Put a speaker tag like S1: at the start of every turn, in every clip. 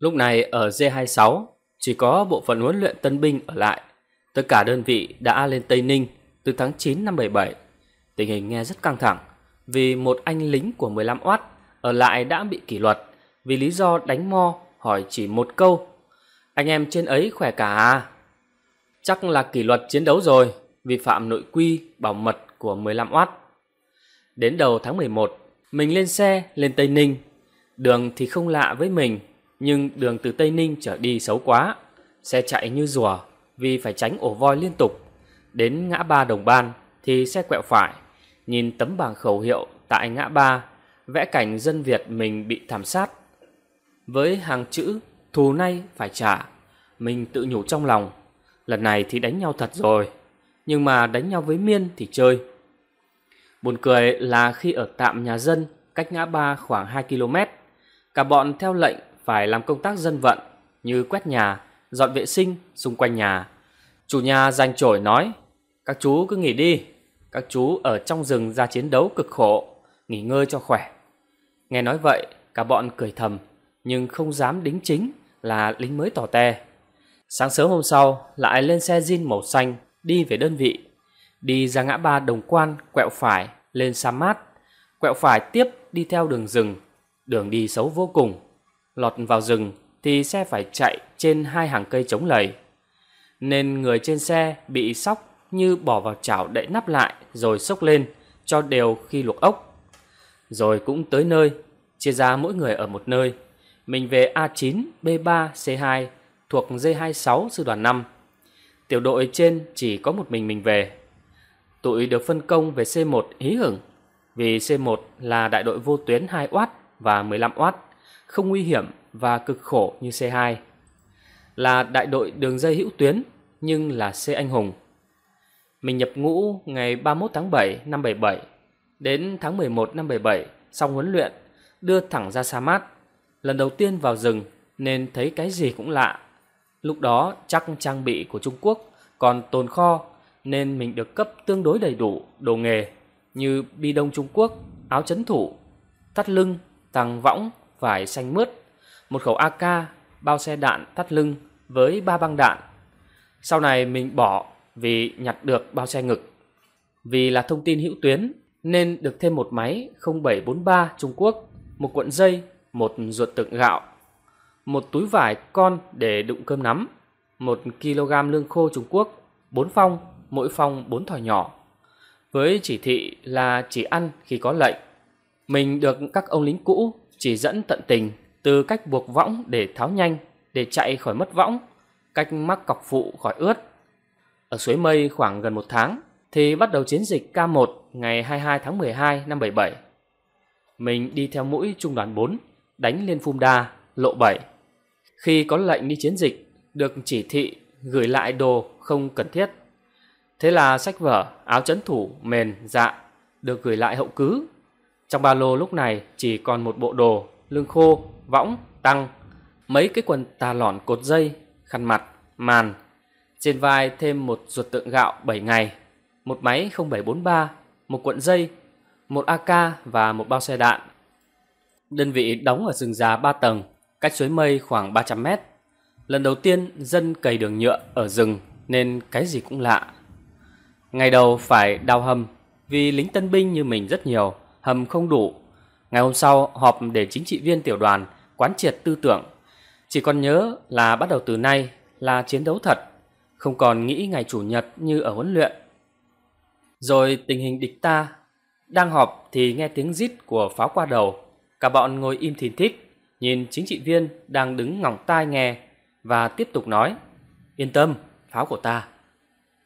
S1: Lúc này ở G26 chỉ có bộ phận huấn luyện tân binh ở lại. Tất cả đơn vị đã lên Tây Ninh từ tháng 9 năm 77. Tình hình nghe rất căng thẳng vì một anh lính của 15 oát ở lại đã bị kỷ luật vì lý do đánh mo hỏi chỉ một câu. Anh em trên ấy khỏe cả à? Chắc là kỷ luật chiến đấu rồi vi phạm nội quy bảo mật của 15 oát. Đến đầu tháng 11, mình lên xe lên Tây Ninh. Đường thì không lạ với mình nhưng đường từ Tây Ninh trở đi xấu quá. Xe chạy như rùa vì phải tránh ổ voi liên tục. Đến ngã ba Đồng Ban thì xe quẹo phải, nhìn tấm bảng khẩu hiệu tại ngã ba, vẽ cảnh dân Việt mình bị thảm sát. Với hàng chữ thù nay phải trả, mình tự nhủ trong lòng, lần này thì đánh nhau thật rồi, nhưng mà đánh nhau với Miên thì chơi. Buồn cười là khi ở tạm nhà dân cách ngã ba khoảng 2 km, cả bọn theo lệnh phải làm công tác dân vận như quét nhà, dọn vệ sinh xung quanh nhà. Chủ nhà giành chổi nói, các chú cứ nghỉ đi, các chú ở trong rừng ra chiến đấu cực khổ, nghỉ ngơi cho khỏe. Nghe nói vậy, cả bọn cười thầm, nhưng không dám đính chính là lính mới tỏ tè. Sáng sớm hôm sau, lại lên xe zin màu xanh, đi về đơn vị. Đi ra ngã ba Đồng Quan, quẹo phải, lên Sa Mát. Quẹo phải tiếp đi theo đường rừng, đường đi xấu vô cùng lọt vào rừng thì xe phải chạy trên hai hàng cây chống lầy. Nên người trên xe bị sóc như bỏ vào chảo đậy nắp lại rồi sốc lên cho đều khi luộc ốc. Rồi cũng tới nơi, chia ra mỗi người ở một nơi. Mình về A9, B3, C2 thuộc D26 sư đoàn 5. Tiểu đội trên chỉ có một mình mình về. Tụi được phân công về C1 hí hưởng vì C1 là đại đội vô tuyến 2W và 15W không nguy hiểm và cực khổ như C2. Là đại đội đường dây hữu tuyến nhưng là C anh hùng. Mình nhập ngũ ngày 31 tháng 7 năm 77 đến tháng 11 năm 77 xong huấn luyện đưa thẳng ra sa mát. Lần đầu tiên vào rừng nên thấy cái gì cũng lạ. Lúc đó chắc trang bị của Trung Quốc còn tồn kho nên mình được cấp tương đối đầy đủ đồ nghề như bi đông Trung Quốc, áo chấn thủ, thắt lưng, tàng võng, vải xanh mướt, một khẩu AK, bao xe đạn thắt lưng với ba băng đạn. Sau này mình bỏ vì nhặt được bao xe ngực. Vì là thông tin hữu tuyến nên được thêm một máy 0743 Trung Quốc, một cuộn dây, một ruột tượng gạo, một túi vải con để đụng cơm nắm, một kg lương khô Trung Quốc, bốn phong, mỗi phong bốn thỏi nhỏ. Với chỉ thị là chỉ ăn khi có lệnh. Mình được các ông lính cũ chỉ dẫn tận tình từ cách buộc võng để tháo nhanh để chạy khỏi mất võng, cách mắc cọc phụ khỏi ướt. Ở suối mây khoảng gần một tháng thì bắt đầu chiến dịch K1 ngày 22 tháng 12 năm 77. Mình đi theo mũi trung đoàn 4 đánh lên Phum Đa, lộ 7. Khi có lệnh đi chiến dịch, được chỉ thị gửi lại đồ không cần thiết. Thế là sách vở, áo chấn thủ, mền, dạ được gửi lại hậu cứ trong ba lô lúc này chỉ còn một bộ đồ, lưng khô, võng, tăng, mấy cái quần tà lọn cột dây, khăn mặt, màn. Trên vai thêm một ruột tượng gạo 7 ngày, một máy 0743, một cuộn dây, một AK và một bao xe đạn. Đơn vị đóng ở rừng già 3 tầng, cách suối mây khoảng 300 mét. Lần đầu tiên dân cày đường nhựa ở rừng nên cái gì cũng lạ. Ngày đầu phải đào hầm vì lính tân binh như mình rất nhiều – hầm không đủ. Ngày hôm sau, họp để chính trị viên tiểu đoàn quán triệt tư tưởng. Chỉ còn nhớ là bắt đầu từ nay là chiến đấu thật, không còn nghĩ ngày chủ nhật như ở huấn luyện. Rồi tình hình địch ta, đang họp thì nghe tiếng rít của pháo qua đầu. Cả bọn ngồi im thìn thít, nhìn chính trị viên đang đứng ngỏng tai nghe và tiếp tục nói Yên tâm, pháo của ta.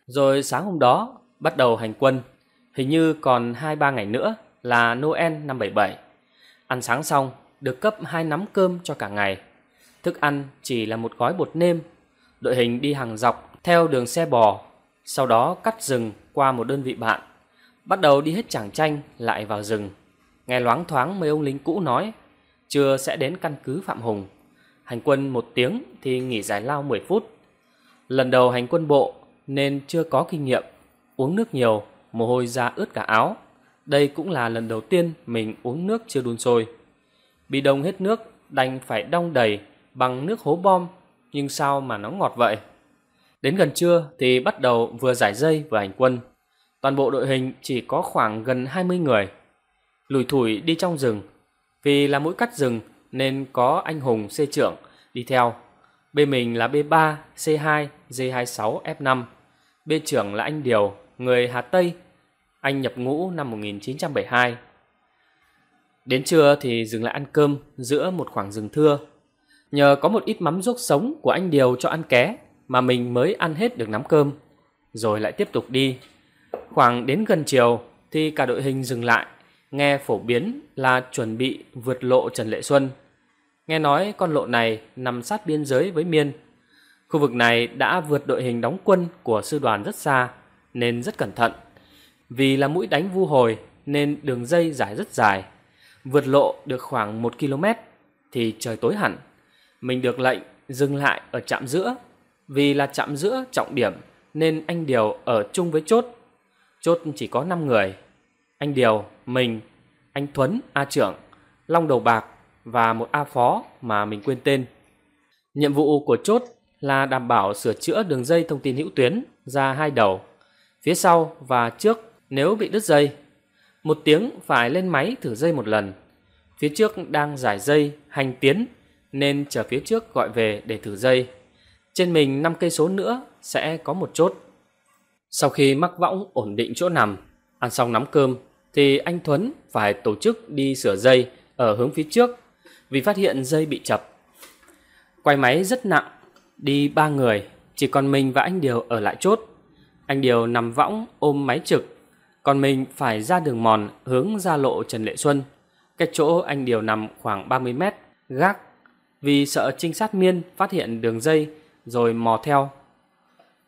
S1: Rồi sáng hôm đó, bắt đầu hành quân, hình như còn 2-3 ngày nữa là Noel năm 77. Ăn sáng xong, được cấp hai nắm cơm cho cả ngày. Thức ăn chỉ là một gói bột nêm. Đội hình đi hàng dọc theo đường xe bò, sau đó cắt rừng qua một đơn vị bạn. Bắt đầu đi hết chẳng tranh lại vào rừng. Nghe loáng thoáng mấy ông lính cũ nói, trưa sẽ đến căn cứ Phạm Hùng. Hành quân một tiếng thì nghỉ giải lao 10 phút. Lần đầu hành quân bộ nên chưa có kinh nghiệm, uống nước nhiều, mồ hôi ra ướt cả áo. Đây cũng là lần đầu tiên mình uống nước chưa đun sôi. Bị đông hết nước, đành phải đong đầy bằng nước hố bom, nhưng sao mà nó ngọt vậy? Đến gần trưa thì bắt đầu vừa giải dây vừa hành quân. Toàn bộ đội hình chỉ có khoảng gần 20 người. Lùi thủi đi trong rừng. Vì là mũi cắt rừng nên có anh Hùng C trưởng đi theo. Bên mình là B3, C2, D26, F5. B trưởng là anh Điều, người Hà Tây, anh nhập ngũ năm 1972. Đến trưa thì dừng lại ăn cơm giữa một khoảng rừng thưa. Nhờ có một ít mắm ruốc sống của anh Điều cho ăn ké mà mình mới ăn hết được nắm cơm, rồi lại tiếp tục đi. Khoảng đến gần chiều thì cả đội hình dừng lại, nghe phổ biến là chuẩn bị vượt lộ Trần Lệ Xuân. Nghe nói con lộ này nằm sát biên giới với Miên. Khu vực này đã vượt đội hình đóng quân của sư đoàn rất xa nên rất cẩn thận. Vì là mũi đánh vu hồi nên đường dây dài rất dài. Vượt lộ được khoảng 1 km thì trời tối hẳn. Mình được lệnh dừng lại ở trạm giữa. Vì là trạm giữa trọng điểm nên anh Điều ở chung với chốt. Chốt chỉ có 5 người. Anh Điều, mình, anh Thuấn, A Trưởng, Long Đầu Bạc và một A Phó mà mình quên tên. Nhiệm vụ của chốt là đảm bảo sửa chữa đường dây thông tin hữu tuyến ra hai đầu, phía sau và trước nếu bị đứt dây. Một tiếng phải lên máy thử dây một lần. Phía trước đang giải dây, hành tiến, nên chờ phía trước gọi về để thử dây. Trên mình 5 cây số nữa sẽ có một chốt. Sau khi mắc võng ổn định chỗ nằm, ăn xong nắm cơm, thì anh Thuấn phải tổ chức đi sửa dây ở hướng phía trước vì phát hiện dây bị chập. Quay máy rất nặng, đi ba người, chỉ còn mình và anh Điều ở lại chốt. Anh Điều nằm võng ôm máy trực, còn mình phải ra đường mòn hướng ra lộ Trần Lệ Xuân. Cách chỗ anh Điều nằm khoảng 30 mét, gác, vì sợ trinh sát miên phát hiện đường dây rồi mò theo.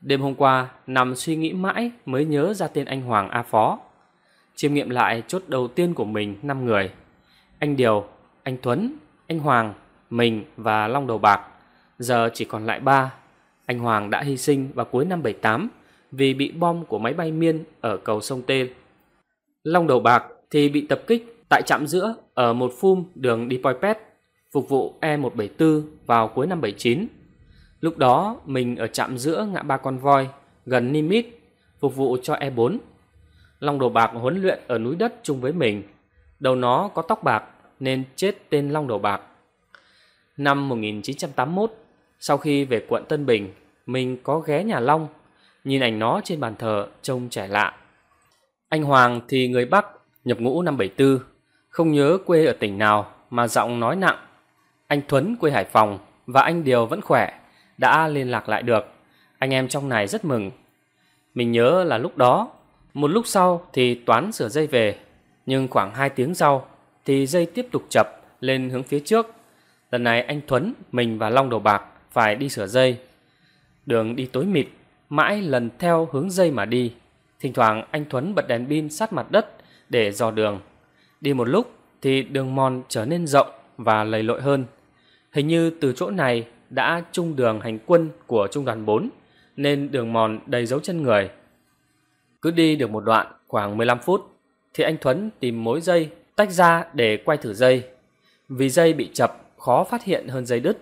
S1: Đêm hôm qua, nằm suy nghĩ mãi mới nhớ ra tên anh Hoàng A Phó. Chiêm nghiệm lại chốt đầu tiên của mình 5 người. Anh Điều, anh Tuấn, anh Hoàng, mình và Long Đầu Bạc. Giờ chỉ còn lại 3. Anh Hoàng đã hy sinh vào cuối năm 78 vì bị bom của máy bay Miên ở cầu sông Tê. Long Đầu Bạc thì bị tập kích tại trạm giữa ở một phum đường đi Poipet, phục vụ E174 vào cuối năm 79. Lúc đó mình ở trạm giữa ngã ba con voi gần Nimitz, phục vụ cho E4. Long Đầu Bạc huấn luyện ở núi đất chung với mình. Đầu nó có tóc bạc nên chết tên Long Đầu Bạc. Năm 1981, sau khi về quận Tân Bình, mình có ghé nhà Long nhìn ảnh nó trên bàn thờ trông trẻ lạ. Anh Hoàng thì người Bắc, nhập ngũ năm 74, không nhớ quê ở tỉnh nào mà giọng nói nặng. Anh Thuấn quê Hải Phòng và anh Điều vẫn khỏe, đã liên lạc lại được. Anh em trong này rất mừng. Mình nhớ là lúc đó, một lúc sau thì Toán sửa dây về, nhưng khoảng 2 tiếng sau thì dây tiếp tục chập lên hướng phía trước. Lần này anh Thuấn, mình và Long Đầu Bạc phải đi sửa dây. Đường đi tối mịt mãi lần theo hướng dây mà đi. Thỉnh thoảng anh Thuấn bật đèn pin sát mặt đất để dò đường. Đi một lúc thì đường mòn trở nên rộng và lầy lội hơn. Hình như từ chỗ này đã chung đường hành quân của trung đoàn 4 nên đường mòn đầy dấu chân người. Cứ đi được một đoạn khoảng 15 phút thì anh Thuấn tìm mối dây tách ra để quay thử dây. Vì dây bị chập khó phát hiện hơn dây đứt.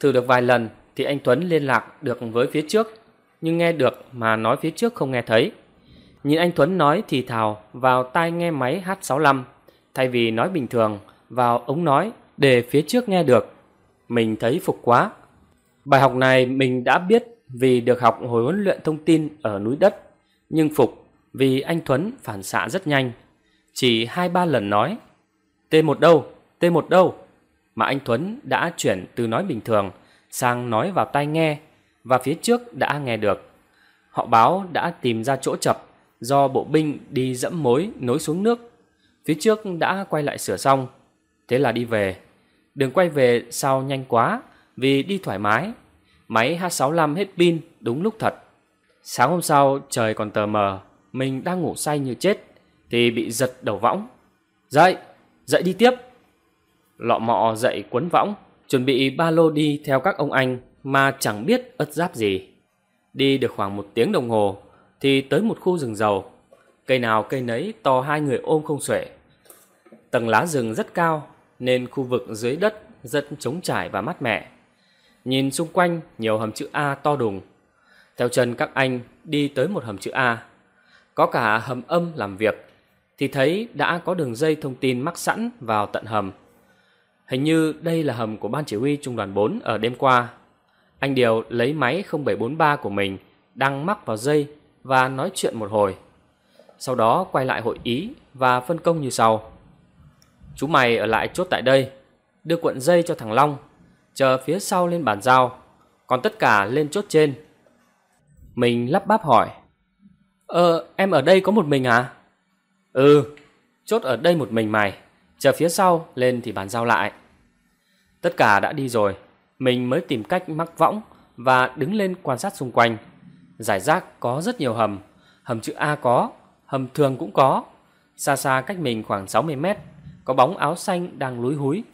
S1: Thử được vài lần thì anh Tuấn liên lạc được với phía trước nhưng nghe được mà nói phía trước không nghe thấy. Nhìn anh Tuấn nói thì thào vào tai nghe máy H65, thay vì nói bình thường, vào ống nói để phía trước nghe được. Mình thấy phục quá. Bài học này mình đã biết vì được học hồi huấn luyện thông tin ở núi đất, nhưng phục vì anh Tuấn phản xạ rất nhanh. Chỉ hai ba lần nói, T1 đâu, T1 đâu, mà anh Tuấn đã chuyển từ nói bình thường sang nói vào tai nghe và phía trước đã nghe được. Họ báo đã tìm ra chỗ chập do bộ binh đi dẫm mối nối xuống nước. Phía trước đã quay lại sửa xong, thế là đi về. Đường quay về sao nhanh quá vì đi thoải mái. Máy H65 hết pin đúng lúc thật. Sáng hôm sau trời còn tờ mờ, mình đang ngủ say như chết thì bị giật đầu võng. Dậy, dậy đi tiếp. Lọ mọ dậy quấn võng, chuẩn bị ba lô đi theo các ông anh mà chẳng biết ất giáp gì. Đi được khoảng một tiếng đồng hồ thì tới một khu rừng dầu. Cây nào cây nấy to hai người ôm không xuể. Tầng lá rừng rất cao nên khu vực dưới đất rất trống trải và mát mẻ. Nhìn xung quanh nhiều hầm chữ A to đùng. Theo chân các anh đi tới một hầm chữ A. Có cả hầm âm làm việc thì thấy đã có đường dây thông tin mắc sẵn vào tận hầm. Hình như đây là hầm của ban chỉ huy trung đoàn 4 ở đêm qua. Anh Điều lấy máy 0743 của mình đăng mắc vào dây và nói chuyện một hồi. Sau đó quay lại hội ý và phân công như sau. Chú mày ở lại chốt tại đây, đưa cuộn dây cho thằng Long, chờ phía sau lên bàn giao, còn tất cả lên chốt trên. Mình lắp bắp hỏi. Ờ, em ở đây có một mình à? Ừ, chốt ở đây một mình mày, chờ phía sau lên thì bàn giao lại. Tất cả đã đi rồi, mình mới tìm cách mắc võng và đứng lên quan sát xung quanh. Giải rác có rất nhiều hầm, hầm chữ A có, hầm thường cũng có. Xa xa cách mình khoảng 60 mét, có bóng áo xanh đang lúi húi.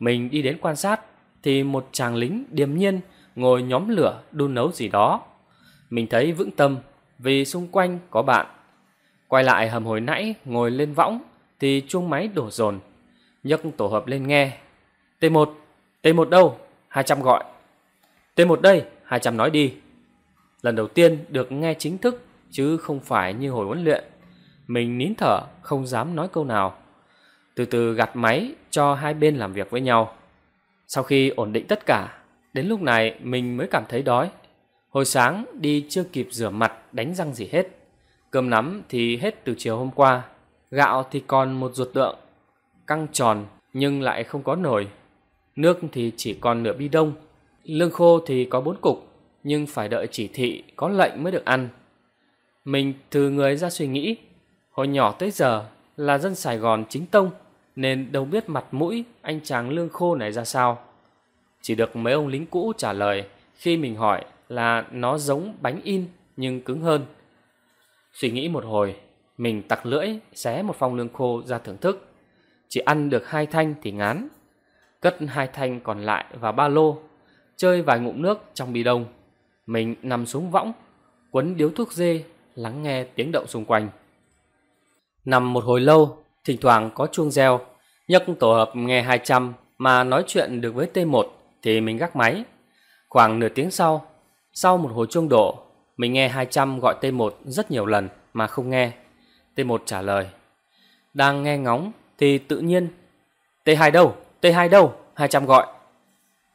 S1: Mình đi đến quan sát thì một chàng lính điềm nhiên ngồi nhóm lửa đun nấu gì đó. Mình thấy vững tâm vì xung quanh có bạn. Quay lại hầm hồi nãy ngồi lên võng thì chuông máy đổ dồn nhấc tổ hợp lên nghe. T1, T1 đâu? 200 gọi. Tên một đây, 200 nói đi. Lần đầu tiên được nghe chính thức chứ không phải như hồi huấn luyện. Mình nín thở, không dám nói câu nào. Từ từ gạt máy cho hai bên làm việc với nhau. Sau khi ổn định tất cả, đến lúc này mình mới cảm thấy đói. Hồi sáng đi chưa kịp rửa mặt đánh răng gì hết. Cơm nắm thì hết từ chiều hôm qua, gạo thì còn một ruột tượng, căng tròn nhưng lại không có nổi Nước thì chỉ còn nửa bi đông, lương khô thì có bốn cục, nhưng phải đợi chỉ thị có lệnh mới được ăn. Mình từ người ra suy nghĩ, hồi nhỏ tới giờ là dân Sài Gòn chính tông nên đâu biết mặt mũi anh chàng lương khô này ra sao. Chỉ được mấy ông lính cũ trả lời khi mình hỏi là nó giống bánh in nhưng cứng hơn. Suy nghĩ một hồi, mình tặc lưỡi xé một phong lương khô ra thưởng thức. Chỉ ăn được hai thanh thì ngán cất hai thanh còn lại vào ba lô, chơi vài ngụm nước trong bì đông. Mình nằm xuống võng, quấn điếu thuốc dê, lắng nghe tiếng động xung quanh. Nằm một hồi lâu, thỉnh thoảng có chuông reo, nhấc tổ hợp nghe 200 mà nói chuyện được với T1 thì mình gác máy. Khoảng nửa tiếng sau, sau một hồi chuông đổ, mình nghe 200 gọi T1 rất nhiều lần mà không nghe. T1 trả lời. Đang nghe ngóng thì tự nhiên. T2 đâu? T hai đâu? Hai trăm gọi.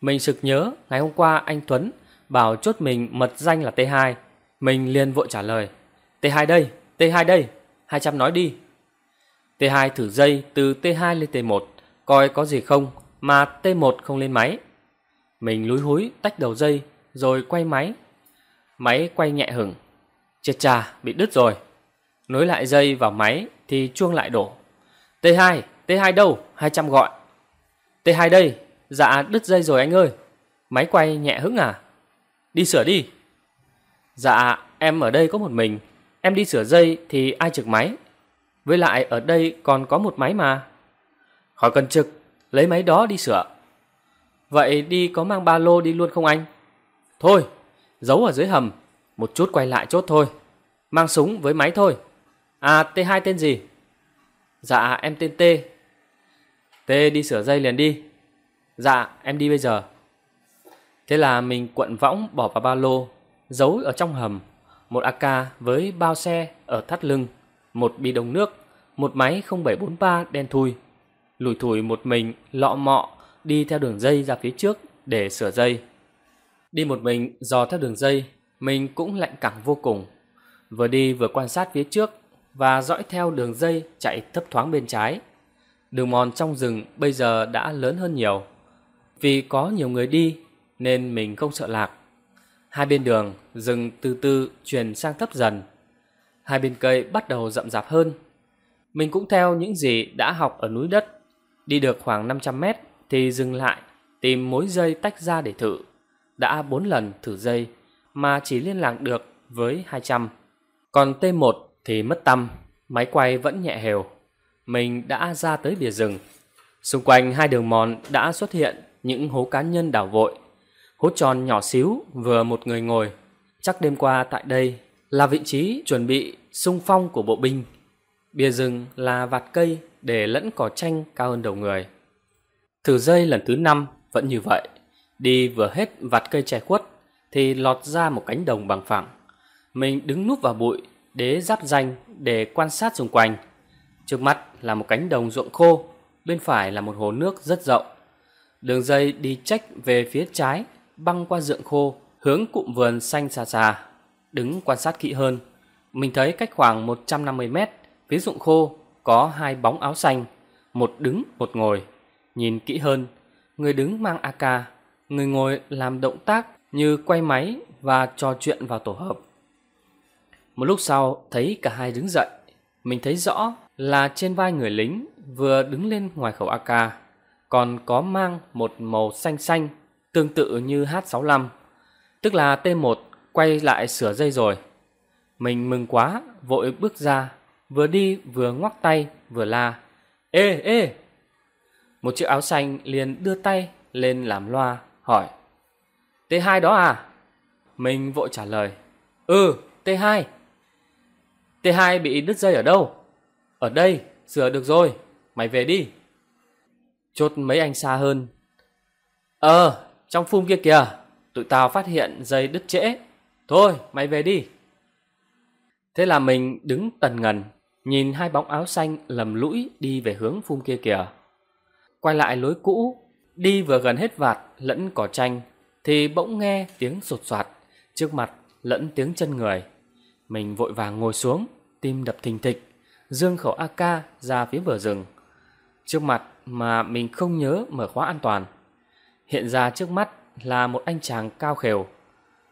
S1: Mình sực nhớ ngày hôm qua anh Tuấn bảo chốt mình mật danh là T2. Mình liền vội trả lời. T2 đây, T2 đây, 200 nói đi. T2 thử dây từ T2 lên T1, coi có gì không mà T1 không lên máy. Mình lúi húi tách đầu dây rồi quay máy. Máy quay nhẹ hửng. Chết cha, bị đứt rồi. Nối lại dây vào máy thì chuông lại đổ. T2, T2 đâu? 200 gọi. T2 đây, dạ đứt dây rồi anh ơi. Máy quay nhẹ hứng à? Đi sửa đi. Dạ, em ở đây có một mình. Em đi sửa dây thì ai trực máy? Với lại ở đây còn có một máy mà. Khỏi cần trực, lấy máy đó đi sửa. Vậy đi có mang ba lô đi luôn không anh? Thôi, giấu ở dưới hầm, một chút quay lại chốt thôi. Mang súng với máy thôi. À, T2 tên gì? Dạ, em tên T, Tê đi sửa dây liền đi. Dạ, em đi bây giờ. Thế là mình quận võng bỏ vào ba lô, giấu ở trong hầm. Một AK với bao xe ở thắt lưng, một bi đông nước, một máy 0743 đen thui. Lùi thủi một mình, lọ mọ, đi theo đường dây ra phía trước để sửa dây. Đi một mình dò theo đường dây, mình cũng lạnh cẳng vô cùng. Vừa đi vừa quan sát phía trước và dõi theo đường dây chạy thấp thoáng bên trái. Đường mòn trong rừng bây giờ đã lớn hơn nhiều. Vì có nhiều người đi nên mình không sợ lạc. Hai bên đường, rừng từ từ chuyển sang thấp dần. Hai bên cây bắt đầu rậm rạp hơn. Mình cũng theo những gì đã học ở núi đất. Đi được khoảng 500 mét thì dừng lại, tìm mối dây tách ra để thử. Đã 4 lần thử dây mà chỉ liên lạc được với 200. Còn T1 thì mất tâm, máy quay vẫn nhẹ hều mình đã ra tới bìa rừng. Xung quanh hai đường mòn đã xuất hiện những hố cá nhân đảo vội. Hố tròn nhỏ xíu vừa một người ngồi. Chắc đêm qua tại đây là vị trí chuẩn bị sung phong của bộ binh. Bìa rừng là vạt cây để lẫn cỏ tranh cao hơn đầu người. Thử dây lần thứ năm vẫn như vậy. Đi vừa hết vạt cây che khuất thì lọt ra một cánh đồng bằng phẳng. Mình đứng núp vào bụi đế giáp danh để quan sát xung quanh. Trước mắt là một cánh đồng ruộng khô, bên phải là một hồ nước rất rộng. Đường dây đi trách về phía trái, băng qua ruộng khô, hướng cụm vườn xanh xà xà. Đứng quan sát kỹ hơn, mình thấy cách khoảng 150 mét, phía ruộng khô có hai bóng áo xanh, một đứng một ngồi. Nhìn kỹ hơn, người đứng mang AK, người ngồi làm động tác như quay máy và trò chuyện vào tổ hợp. Một lúc sau thấy cả hai đứng dậy, mình thấy rõ là trên vai người lính vừa đứng lên ngoài khẩu AK, còn có mang một màu xanh xanh tương tự như H65, tức là T1 quay lại sửa dây rồi. Mình mừng quá, vội bước ra, vừa đi vừa ngoắc tay vừa la. Ê, ê! Một chiếc áo xanh liền đưa tay lên làm loa, hỏi. T2 đó à? Mình vội trả lời. Ừ, T2. T2 bị đứt dây ở đâu? Ở đây, sửa được rồi, mày về đi. Chốt mấy anh xa hơn. Ờ, trong phum kia kìa, tụi tao phát hiện dây đứt trễ. Thôi, mày về đi. Thế là mình đứng tần ngần, nhìn hai bóng áo xanh lầm lũi đi về hướng phum kia kìa. Quay lại lối cũ, đi vừa gần hết vạt lẫn cỏ tranh, thì bỗng nghe tiếng sột soạt, trước mặt lẫn tiếng chân người. Mình vội vàng ngồi xuống, tim đập thình thịch dương khẩu AK ra phía bờ rừng. Trước mặt mà mình không nhớ mở khóa an toàn. Hiện ra trước mắt là một anh chàng cao khều.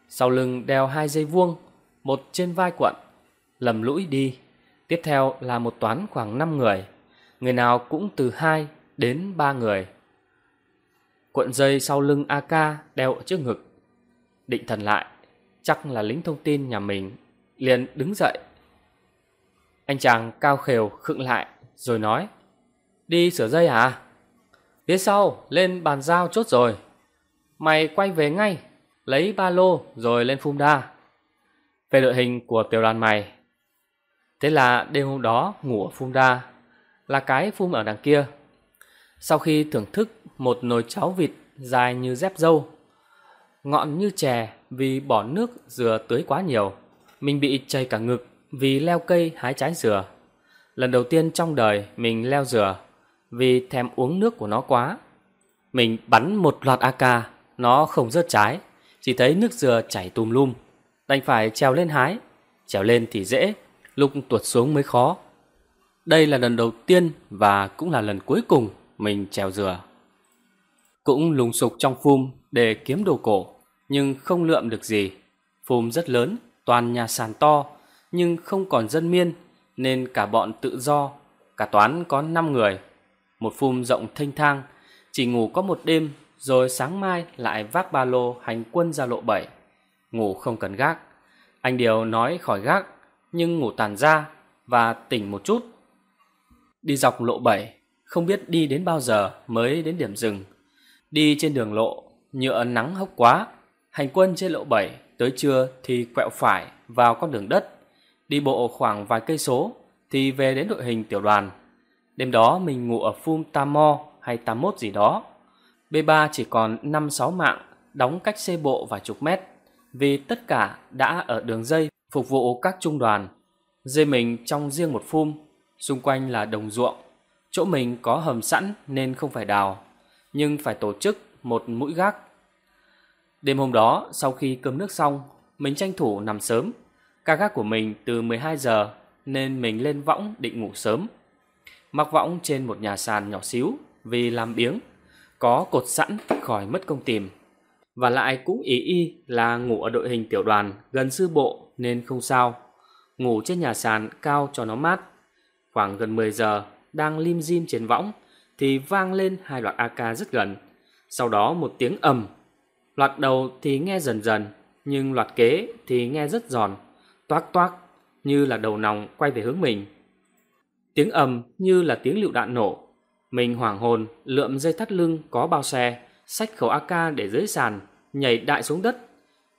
S1: Sau lưng đeo hai dây vuông, một trên vai quận, lầm lũi đi. Tiếp theo là một toán khoảng 5 người, người nào cũng từ 2 đến 3 người. Cuộn dây sau lưng AK đeo ở trước ngực. Định thần lại, chắc là lính thông tin nhà mình, liền đứng dậy anh chàng cao khều khựng lại rồi nói Đi sửa dây hả? Phía sau lên bàn giao chốt rồi Mày quay về ngay Lấy ba lô rồi lên phum đa Về đội hình của tiểu đoàn mày Thế là đêm hôm đó ngủ ở phum đa Là cái phum ở đằng kia Sau khi thưởng thức một nồi cháo vịt dài như dép dâu Ngọn như chè vì bỏ nước dừa tưới quá nhiều Mình bị chảy cả ngực vì leo cây hái trái dừa. Lần đầu tiên trong đời mình leo dừa vì thèm uống nước của nó quá. Mình bắn một loạt AK, nó không rớt trái, chỉ thấy nước dừa chảy tùm lum. Đành phải treo lên hái, treo lên thì dễ, lúc tuột xuống mới khó. Đây là lần đầu tiên và cũng là lần cuối cùng mình trèo dừa. Cũng lùng sục trong phum để kiếm đồ cổ, nhưng không lượm được gì. Phum rất lớn, toàn nhà sàn to, nhưng không còn dân miên nên cả bọn tự do, cả toán có năm người. Một phum rộng thênh thang, chỉ ngủ có một đêm rồi sáng mai lại vác ba lô hành quân ra lộ bảy Ngủ không cần gác. Anh Điều nói khỏi gác nhưng ngủ tàn ra và tỉnh một chút. Đi dọc lộ bảy không biết đi đến bao giờ mới đến điểm dừng. Đi trên đường lộ, nhựa nắng hốc quá. Hành quân trên lộ bảy tới trưa thì quẹo phải vào con đường đất Đi bộ khoảng vài cây số thì về đến đội hình tiểu đoàn. Đêm đó mình ngủ ở Phum Tamo hay 81 gì đó. B3 chỉ còn 5-6 mạng, đóng cách xe bộ vài chục mét, vì tất cả đã ở đường dây phục vụ các trung đoàn. Dê mình trong riêng một phum, xung quanh là đồng ruộng. Chỗ mình có hầm sẵn nên không phải đào, nhưng phải tổ chức một mũi gác. Đêm hôm đó, sau khi cơm nước xong, mình tranh thủ nằm sớm Ca gác của mình từ 12 giờ nên mình lên võng định ngủ sớm. mặc võng trên một nhà sàn nhỏ xíu vì làm biếng, có cột sẵn khỏi mất công tìm. Và lại cũng ý y là ngủ ở đội hình tiểu đoàn gần sư bộ nên không sao. Ngủ trên nhà sàn cao cho nó mát. Khoảng gần 10 giờ, đang lim dim trên võng thì vang lên hai loạt AK rất gần. Sau đó một tiếng ầm. Loạt đầu thì nghe dần dần, nhưng loạt kế thì nghe rất giòn toát toát như là đầu nòng quay về hướng mình. Tiếng ầm như là tiếng lựu đạn nổ. Mình hoảng hồn, lượm dây thắt lưng có bao xe, xách khẩu AK để dưới sàn, nhảy đại xuống đất.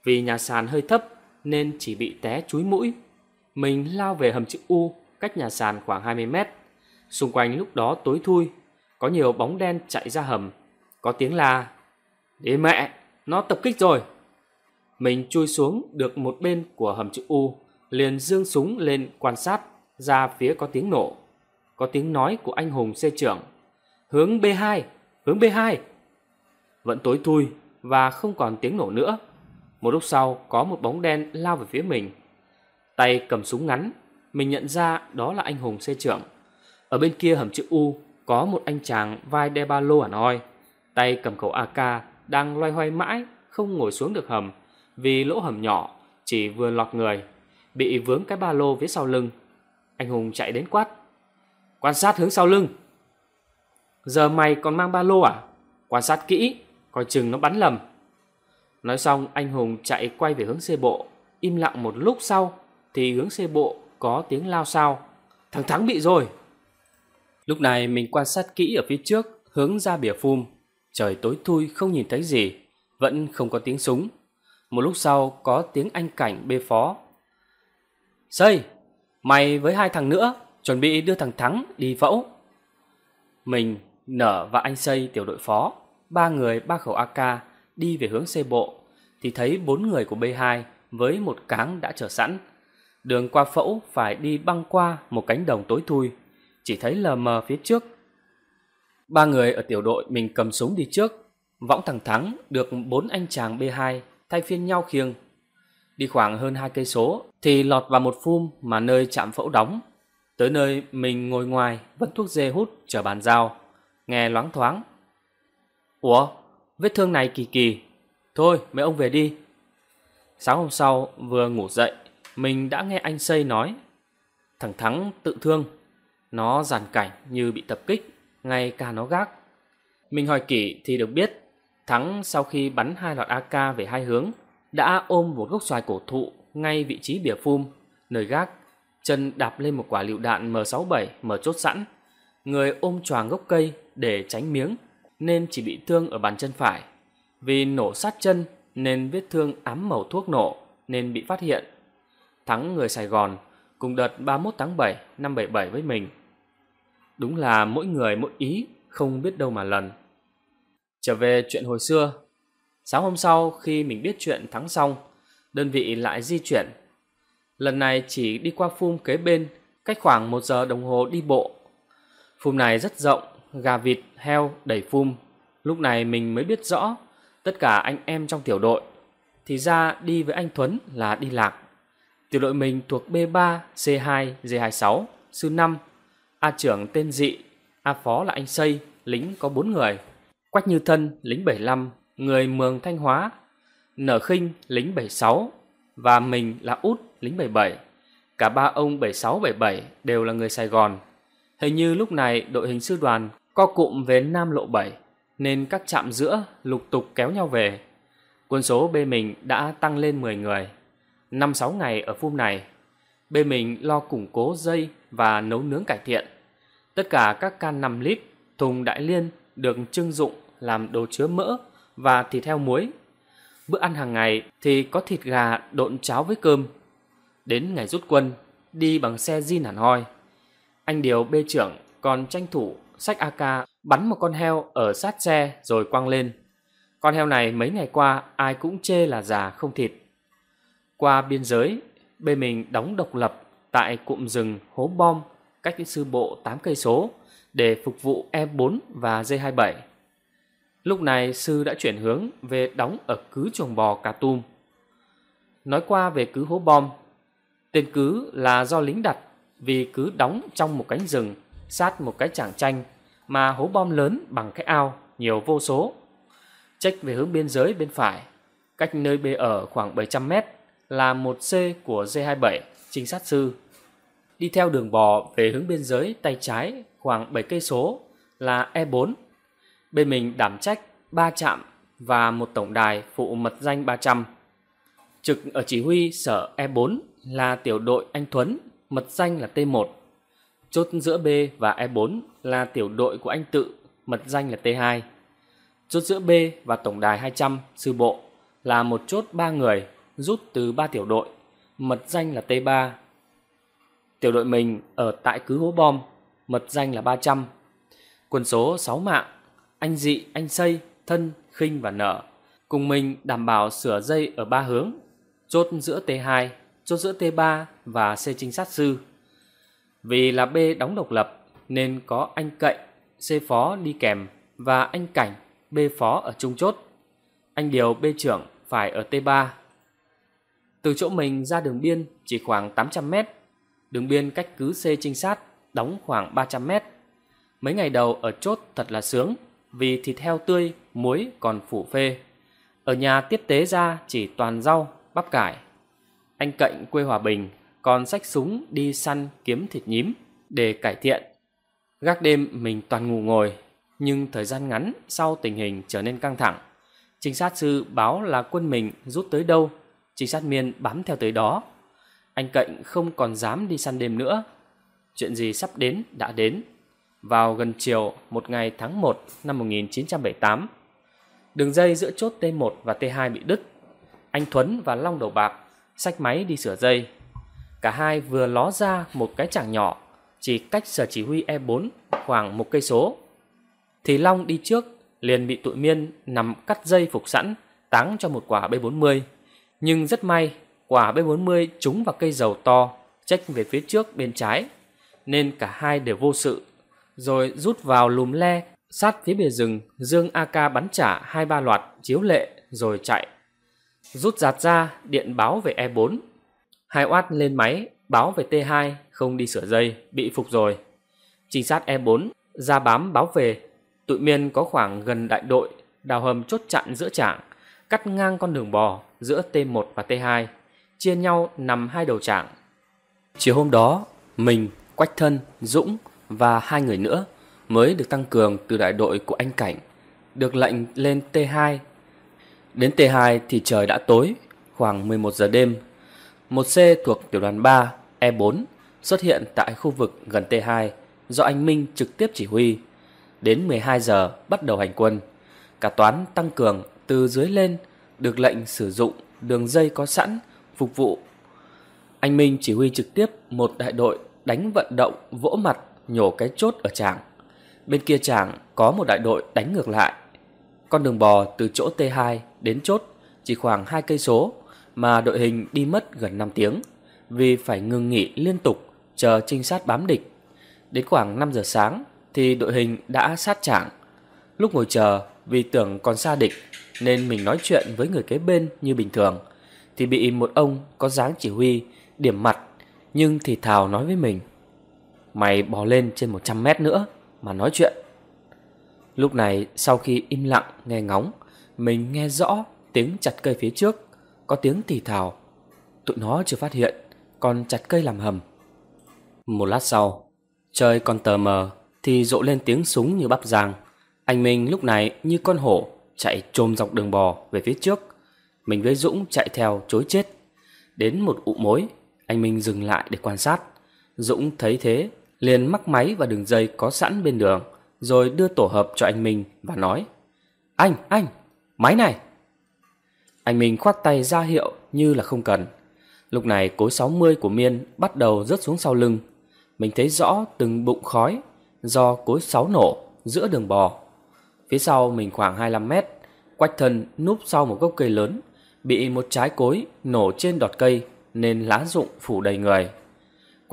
S1: Vì nhà sàn hơi thấp nên chỉ bị té chúi mũi. Mình lao về hầm chữ U cách nhà sàn khoảng 20 mét. Xung quanh lúc đó tối thui, có nhiều bóng đen chạy ra hầm. Có tiếng la, đi mẹ, nó tập kích rồi. Mình chui xuống được một bên của hầm chữ U liền dương súng lên quan sát ra phía có tiếng nổ. Có tiếng nói của anh hùng xe trưởng. Hướng B2, hướng B2. Vẫn tối thui và không còn tiếng nổ nữa. Một lúc sau có một bóng đen lao về phía mình. Tay cầm súng ngắn, mình nhận ra đó là anh hùng xe trưởng. Ở bên kia hầm chữ U có một anh chàng vai đe ba lô hẳn à oi. Tay cầm khẩu AK đang loay hoay mãi không ngồi xuống được hầm vì lỗ hầm nhỏ chỉ vừa lọt người bị vướng cái ba lô phía sau lưng. Anh Hùng chạy đến quát. Quan sát hướng sau lưng. Giờ mày còn mang ba lô à? Quan sát kỹ, coi chừng nó bắn lầm. Nói xong anh Hùng chạy quay về hướng xe bộ. Im lặng một lúc sau thì hướng xe bộ có tiếng lao sao. Thằng Thắng bị rồi. Lúc này mình quan sát kỹ ở phía trước hướng ra bìa phum. Trời tối thui không nhìn thấy gì, vẫn không có tiếng súng. Một lúc sau có tiếng anh cảnh bê phó Xây, mày với hai thằng nữa chuẩn bị đưa thằng Thắng đi phẫu. Mình, Nở và anh Xây tiểu đội phó, ba người ba khẩu AK đi về hướng xe bộ thì thấy bốn người của B2 với một cáng đã chờ sẵn. Đường qua phẫu phải đi băng qua một cánh đồng tối thui, chỉ thấy lờ mờ phía trước. Ba người ở tiểu đội mình cầm súng đi trước, võng thằng Thắng được bốn anh chàng B2 thay phiên nhau khiêng đi khoảng hơn hai cây số thì lọt vào một phum mà nơi chạm phẫu đóng. Tới nơi mình ngồi ngoài vẫn thuốc dê hút chờ bàn giao, nghe loáng thoáng. Ủa, vết thương này kỳ kỳ, thôi mấy ông về đi. Sáng hôm sau vừa ngủ dậy, mình đã nghe anh Xây nói. Thằng Thắng tự thương, nó giàn cảnh như bị tập kích, ngay cả nó gác. Mình hỏi kỹ thì được biết, Thắng sau khi bắn hai loạt AK về hai hướng đã ôm một gốc xoài cổ thụ ngay vị trí bìa phum, nơi gác, chân đạp lên một quả lựu đạn M67 mở chốt sẵn. Người ôm choàng gốc cây để tránh miếng nên chỉ bị thương ở bàn chân phải. Vì nổ sát chân nên vết thương ám màu thuốc nổ nên bị phát hiện. Thắng người Sài Gòn cùng đợt 31 tháng 7 năm 77 với mình. Đúng là mỗi người mỗi ý không biết đâu mà lần. Trở về chuyện hồi xưa, Sáng hôm sau khi mình biết chuyện thắng xong, đơn vị lại di chuyển. Lần này chỉ đi qua phum kế bên, cách khoảng 1 giờ đồng hồ đi bộ. Phum này rất rộng, gà vịt, heo đầy phum. Lúc này mình mới biết rõ tất cả anh em trong tiểu đội. Thì ra đi với anh Thuấn là đi lạc. Tiểu đội mình thuộc B3, C2, D26, sư 5. A trưởng tên Dị, A phó là anh Xây, lính có 4 người. Quách Như Thân, lính 75, người Mường Thanh Hóa, Nở Khinh lính 76 và mình là Út lính 77. Cả ba ông 76-77 đều là người Sài Gòn. Hình như lúc này đội hình sư đoàn co cụm về Nam Lộ 7 nên các trạm giữa lục tục kéo nhau về. Quân số bê mình đã tăng lên 10 người. Năm sáu ngày ở phum này, bê mình lo củng cố dây và nấu nướng cải thiện. Tất cả các can 5 lít, thùng đại liên được trưng dụng làm đồ chứa mỡ và thịt heo muối. Bữa ăn hàng ngày thì có thịt gà độn cháo với cơm. Đến ngày rút quân, đi bằng xe di nản hoi. Anh Điều bê trưởng còn tranh thủ sách AK bắn một con heo ở sát xe rồi quăng lên. Con heo này mấy ngày qua ai cũng chê là già không thịt. Qua biên giới, bê mình đóng độc lập tại cụm rừng Hố Bom cách sư bộ 8 cây số để phục vụ E4 và J27. Lúc này sư đã chuyển hướng về đóng ở cứ chuồng bò Cà Tum. Nói qua về cứ hố bom, tên cứ là do lính đặt vì cứ đóng trong một cánh rừng sát một cái chảng tranh mà hố bom lớn bằng cái ao nhiều vô số. Trách về hướng biên giới bên phải, cách nơi bê ở khoảng 700 mét là một c của G27 trinh sát sư. Đi theo đường bò về hướng biên giới tay trái khoảng 7 cây số là E4 Bên mình đảm trách ba trạm và một tổng đài phụ mật danh 300. Trực ở chỉ huy sở E4 là tiểu đội anh Thuấn, mật danh là T1. Chốt giữa B và E4 là tiểu đội của anh Tự, mật danh là T2. Chốt giữa B và tổng đài 200 sư bộ là một chốt 3 người rút từ 3 tiểu đội, mật danh là T3. Tiểu đội mình ở tại cứ hố bom, mật danh là 300. Quân số 6 mạng anh dị, anh xây, thân, khinh và nở. Cùng mình đảm bảo sửa dây ở ba hướng, chốt giữa T2, chốt giữa T3 và C trinh sát sư. Vì là B đóng độc lập nên có anh cậy, C phó đi kèm và anh cảnh, B phó ở trung chốt. Anh điều B trưởng phải ở T3. Từ chỗ mình ra đường biên chỉ khoảng 800 mét. Đường biên cách cứ C trinh sát đóng khoảng 300 mét. Mấy ngày đầu ở chốt thật là sướng vì thịt heo tươi, muối còn phủ phê. Ở nhà tiếp tế ra chỉ toàn rau, bắp cải. Anh Cạnh quê Hòa Bình còn sách súng đi săn kiếm thịt nhím để cải thiện. Gác đêm mình toàn ngủ ngồi, nhưng thời gian ngắn sau tình hình trở nên căng thẳng. Trinh sát sư báo là quân mình rút tới đâu, trinh sát miên bám theo tới đó. Anh Cạnh không còn dám đi săn đêm nữa. Chuyện gì sắp đến đã đến vào gần chiều một ngày tháng 1 năm 1978. Đường dây giữa chốt T1 và T2 bị đứt. Anh Thuấn và Long Đầu Bạc xách máy đi sửa dây. Cả hai vừa ló ra một cái chảng nhỏ, chỉ cách sở chỉ huy E4 khoảng một cây số. Thì Long đi trước liền bị tụi miên nằm cắt dây phục sẵn táng cho một quả B40. Nhưng rất may, quả B40 trúng vào cây dầu to, trách về phía trước bên trái, nên cả hai đều vô sự rồi rút vào lùm le, sát phía bìa rừng, Dương AK bắn trả hai ba loạt, chiếu lệ, rồi chạy. Rút giạt ra, điện báo về E4. Hai oát lên máy, báo về T2, không đi sửa dây, bị phục rồi. Trinh sát E4, ra bám báo về. Tụi miên có khoảng gần đại đội, đào hầm chốt chặn giữa trảng, cắt ngang con đường bò giữa T1 và T2, chia nhau nằm hai đầu trảng. Chiều hôm đó, mình, Quách Thân, Dũng và hai người nữa mới được tăng cường từ đại đội của anh Cảnh, được lệnh lên T2. Đến T2 thì trời đã tối, khoảng 11 giờ đêm. Một xe thuộc tiểu đoàn 3 E4 xuất hiện tại khu vực gần T2 do anh Minh trực tiếp chỉ huy. Đến 12 giờ bắt đầu hành quân. Cả toán tăng cường từ dưới lên được lệnh sử dụng đường dây có sẵn phục vụ. Anh Minh chỉ huy trực tiếp một đại đội đánh vận động vỗ mặt nhổ cái chốt ở trảng. Bên kia trảng có một đại đội đánh ngược lại. Con đường bò từ chỗ T2 đến chốt chỉ khoảng 2 cây số mà đội hình đi mất gần 5 tiếng vì phải ngừng nghỉ liên tục chờ trinh sát bám địch. Đến khoảng 5 giờ sáng thì đội hình đã sát trảng. Lúc ngồi chờ vì tưởng còn xa địch nên mình nói chuyện với người kế bên như bình thường thì bị một ông có dáng chỉ huy điểm mặt nhưng thì thào nói với mình Mày bò lên trên 100 mét nữa mà nói chuyện. Lúc này sau khi im lặng nghe ngóng, mình nghe rõ tiếng chặt cây phía trước, có tiếng thì thào. Tụi nó chưa phát hiện, còn chặt cây làm hầm. Một lát sau, trời còn tờ mờ thì rộ lên tiếng súng như bắp giang. Anh Minh lúc này như con hổ chạy trồm dọc đường bò về phía trước. Mình với Dũng chạy theo chối chết. Đến một ụ mối, anh Minh dừng lại để quan sát. Dũng thấy thế liền mắc máy vào đường dây có sẵn bên đường, rồi đưa tổ hợp cho anh Minh và nói Anh, anh, máy này! Anh Minh khoát tay ra hiệu như là không cần. Lúc này cối 60 của Miên bắt đầu rớt xuống sau lưng. Mình thấy rõ từng bụng khói do cối 6 nổ giữa đường bò. Phía sau mình khoảng 25 mét, quách thân núp sau một gốc cây lớn, bị một trái cối nổ trên đọt cây nên lá rụng phủ đầy người.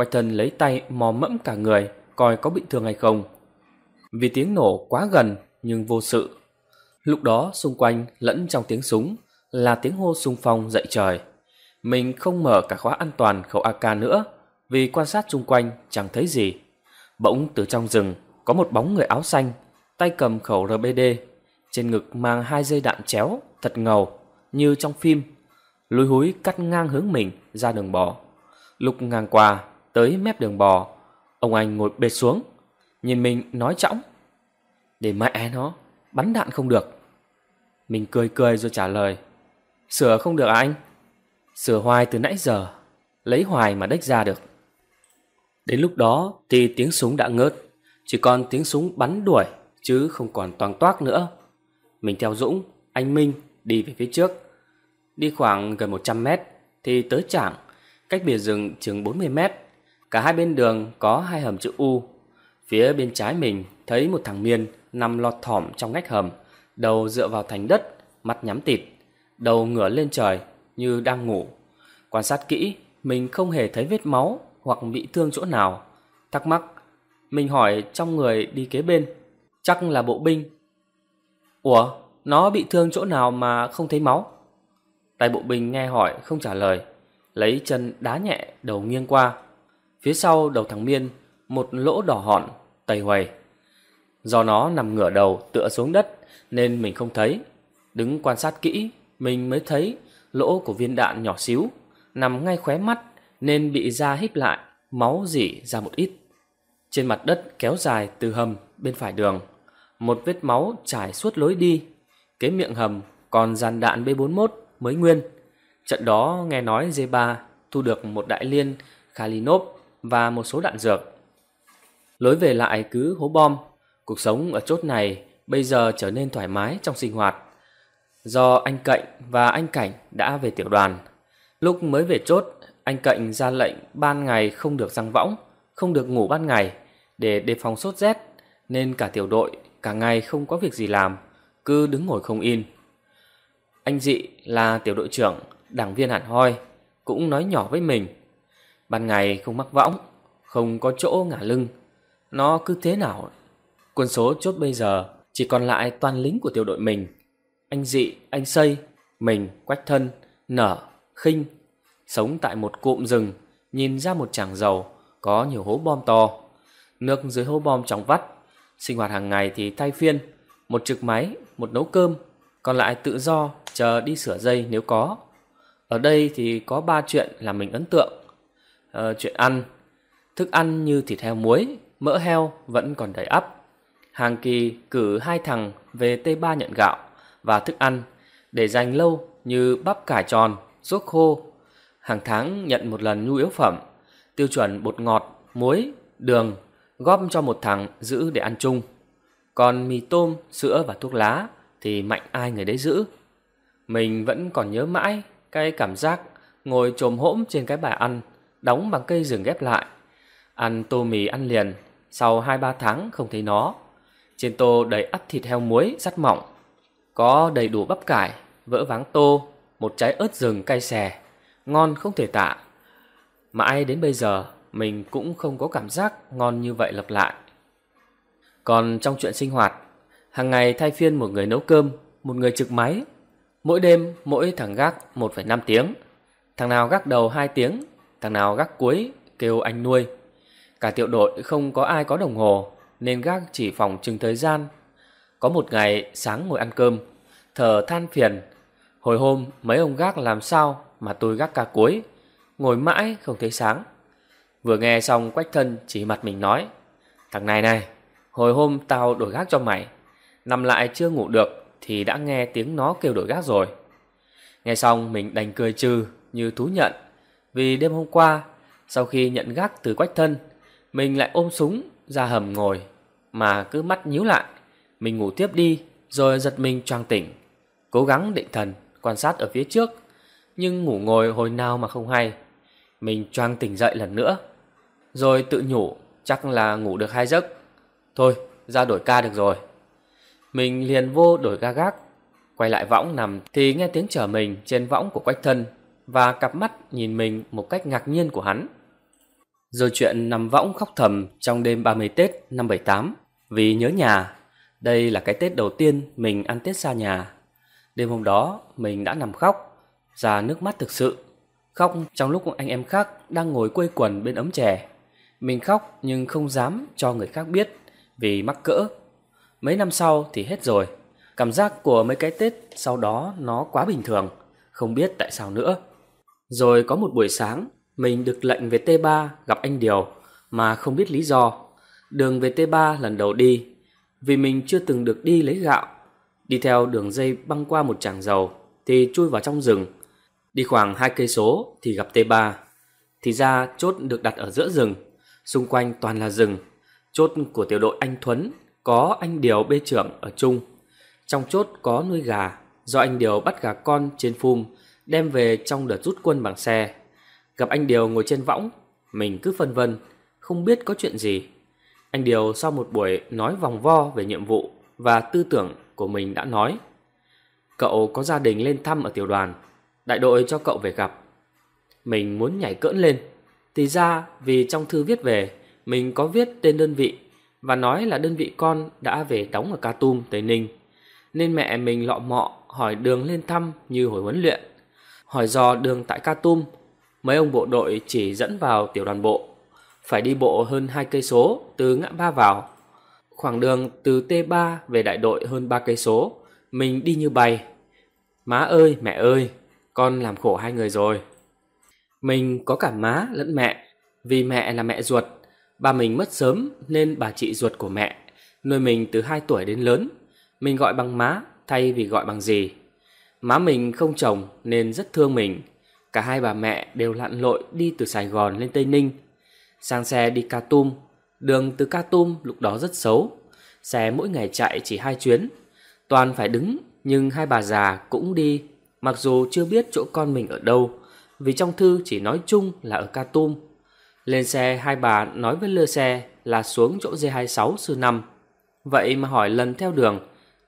S1: Quách thân lấy tay mò mẫm cả người, coi có bị thương hay không. Vì tiếng nổ quá gần nhưng vô sự. Lúc đó xung quanh lẫn trong tiếng súng là tiếng hô xung phong dậy trời. Mình không mở cả khóa an toàn khẩu AK nữa vì quan sát xung quanh chẳng thấy gì. Bỗng từ trong rừng có một bóng người áo xanh, tay cầm khẩu RBD, trên ngực mang hai dây đạn chéo thật ngầu như trong phim. lùi húi cắt ngang hướng mình ra đường bỏ. Lúc ngang qua tới mép đường bò. Ông anh ngồi bệt xuống, nhìn mình nói chõng. Để mẹ nó, bắn đạn không được. Mình cười cười rồi trả lời. Sửa không được à anh? Sửa hoài từ nãy giờ, lấy hoài mà đếch ra được. Đến lúc đó thì tiếng súng đã ngớt, chỉ còn tiếng súng bắn đuổi chứ không còn toang toác nữa. Mình theo Dũng, anh Minh đi về phía trước. Đi khoảng gần 100 mét thì tới trảng, cách bìa rừng chừng 40 mét. Cả hai bên đường có hai hầm chữ U. Phía bên trái mình thấy một thằng miên nằm lọt thỏm trong ngách hầm, đầu dựa vào thành đất, mắt nhắm tịt, đầu ngửa lên trời như đang ngủ. Quan sát kỹ, mình không hề thấy vết máu hoặc bị thương chỗ nào. Thắc mắc, mình hỏi trong người đi kế bên, chắc là bộ binh. Ủa, nó bị thương chỗ nào mà không thấy máu? tài bộ binh nghe hỏi không trả lời, lấy chân đá nhẹ đầu nghiêng qua. Phía sau đầu thằng Miên, một lỗ đỏ hòn, tay hoầy. Do nó nằm ngửa đầu tựa xuống đất nên mình không thấy. Đứng quan sát kỹ, mình mới thấy lỗ của viên đạn nhỏ xíu, nằm ngay khóe mắt nên bị da híp lại, máu rỉ ra một ít. Trên mặt đất kéo dài từ hầm bên phải đường, một vết máu trải suốt lối đi. kế miệng hầm còn dàn đạn B41 mới nguyên. Trận đó nghe nói D3 thu được một đại liên Khalinov và một số đạn dược. Lối về lại cứ hố bom, cuộc sống ở chốt này bây giờ trở nên thoải mái trong sinh hoạt. Do anh Cạnh và anh Cảnh đã về tiểu đoàn. Lúc mới về chốt, anh Cạnh ra lệnh ban ngày không được răng võng, không được ngủ ban ngày để đề phòng sốt rét nên cả tiểu đội cả ngày không có việc gì làm, cứ đứng ngồi không yên Anh Dị là tiểu đội trưởng, đảng viên hẳn hoi, cũng nói nhỏ với mình – Ban ngày không mắc võng, không có chỗ ngả lưng. Nó cứ thế nào. Quân số chốt bây giờ chỉ còn lại toàn lính của tiểu đội mình. Anh Dị, anh Xây, mình, Quách Thân, Nở, Khinh. Sống tại một cụm rừng, nhìn ra một tràng dầu, có nhiều hố bom to. Nước dưới hố bom trong vắt. Sinh hoạt hàng ngày thì thay phiên, một trực máy, một nấu cơm, còn lại tự do chờ đi sửa dây nếu có. Ở đây thì có ba chuyện làm mình ấn tượng uh, chuyện ăn. Thức ăn như thịt heo muối, mỡ heo vẫn còn đầy ắp. Hàng kỳ cử hai thằng về T3 nhận gạo và thức ăn để dành lâu như bắp cải tròn, ruốc khô. Hàng tháng nhận một lần nhu yếu phẩm, tiêu chuẩn bột ngọt, muối, đường, góp cho một thằng giữ để ăn chung. Còn mì tôm, sữa và thuốc lá thì mạnh ai người đấy giữ. Mình vẫn còn nhớ mãi cái cảm giác ngồi trồm hỗm trên cái bà ăn đóng bằng cây rừng ghép lại. Ăn tô mì ăn liền, sau 2-3 tháng không thấy nó. Trên tô đầy ắp thịt heo muối sắt mỏng, có đầy đủ bắp cải, vỡ váng tô, một trái ớt rừng cay xè, ngon không thể tả. mà ai đến bây giờ, mình cũng không có cảm giác ngon như vậy lặp lại. Còn trong chuyện sinh hoạt, hàng ngày thay phiên một người nấu cơm, một người trực máy. Mỗi đêm, mỗi thằng gác 1,5 tiếng. Thằng nào gác đầu 2 tiếng, Thằng nào gác cuối kêu anh nuôi. Cả tiểu đội không có ai có đồng hồ nên gác chỉ phòng chừng thời gian. Có một ngày sáng ngồi ăn cơm, thở than phiền. Hồi hôm mấy ông gác làm sao mà tôi gác cả cuối, ngồi mãi không thấy sáng. Vừa nghe xong quách thân chỉ mặt mình nói. Thằng này này, hồi hôm tao đổi gác cho mày. Nằm lại chưa ngủ được thì đã nghe tiếng nó kêu đổi gác rồi. Nghe xong mình đành cười trừ như thú nhận. Vì đêm hôm qua, sau khi nhận gác từ quách thân, mình lại ôm súng ra hầm ngồi mà cứ mắt nhíu lại. Mình ngủ tiếp đi rồi giật mình choàng tỉnh, cố gắng định thần quan sát ở phía trước, nhưng ngủ ngồi hồi nào mà không hay. Mình choàng tỉnh dậy lần nữa, rồi tự nhủ chắc là ngủ được hai giấc. Thôi, ra đổi ca được rồi. Mình liền vô đổi ga gác, quay lại võng nằm thì nghe tiếng chở mình trên võng của quách thân và cặp mắt nhìn mình một cách ngạc nhiên của hắn. Rồi chuyện nằm võng khóc thầm trong đêm 30 Tết năm 78 vì nhớ nhà. Đây là cái Tết đầu tiên mình ăn Tết xa nhà. Đêm hôm đó mình đã nằm khóc, ra nước mắt thực sự. Khóc trong lúc anh em khác đang ngồi quây quần bên ấm chè. Mình khóc nhưng không dám cho người khác biết vì mắc cỡ. Mấy năm sau thì hết rồi. Cảm giác của mấy cái Tết sau đó nó quá bình thường, không biết tại sao nữa. Rồi có một buổi sáng, mình được lệnh về T3 gặp anh Điều mà không biết lý do. Đường về T3 lần đầu đi, vì mình chưa từng được đi lấy gạo. Đi theo đường dây băng qua một tràng dầu thì chui vào trong rừng. Đi khoảng hai cây số thì gặp T3. Thì ra chốt được đặt ở giữa rừng, xung quanh toàn là rừng. Chốt của tiểu đội anh Thuấn có anh Điều bê trưởng ở chung. Trong chốt có nuôi gà, do anh Điều bắt gà con trên phum đem về trong đợt rút quân bằng xe. Gặp anh Điều ngồi trên võng, mình cứ phân vân, không biết có chuyện gì. Anh Điều sau một buổi nói vòng vo về nhiệm vụ và tư tưởng của mình đã nói. Cậu có gia đình lên thăm ở tiểu đoàn, đại đội cho cậu về gặp. Mình muốn nhảy cỡn lên, thì ra vì trong thư viết về, mình có viết tên đơn vị và nói là đơn vị con đã về đóng ở Ca Tum, Tây Ninh. Nên mẹ mình lọ mọ hỏi đường lên thăm như hồi huấn luyện hỏi dò đường tại Khartoum, mấy ông bộ đội chỉ dẫn vào tiểu đoàn bộ, phải đi bộ hơn hai cây số từ ngã ba vào. Khoảng đường từ T3 về đại đội hơn ba cây số, mình đi như bay. Má ơi, mẹ ơi, con làm khổ hai người rồi. Mình có cả má lẫn mẹ, vì mẹ là mẹ ruột, bà mình mất sớm nên bà chị ruột của mẹ nuôi mình từ 2 tuổi đến lớn, mình gọi bằng má thay vì gọi bằng gì. Má mình không chồng nên rất thương mình. Cả hai bà mẹ đều lặn lội đi từ Sài Gòn lên Tây Ninh. Sang xe đi Ca Tum. Đường từ Ca Tum lúc đó rất xấu. Xe mỗi ngày chạy chỉ hai chuyến. Toàn phải đứng nhưng hai bà già cũng đi. Mặc dù chưa biết chỗ con mình ở đâu. Vì trong thư chỉ nói chung là ở Ca Tum. Lên xe hai bà nói với lơ xe là xuống chỗ D26 sư 5. Vậy mà hỏi lần theo đường,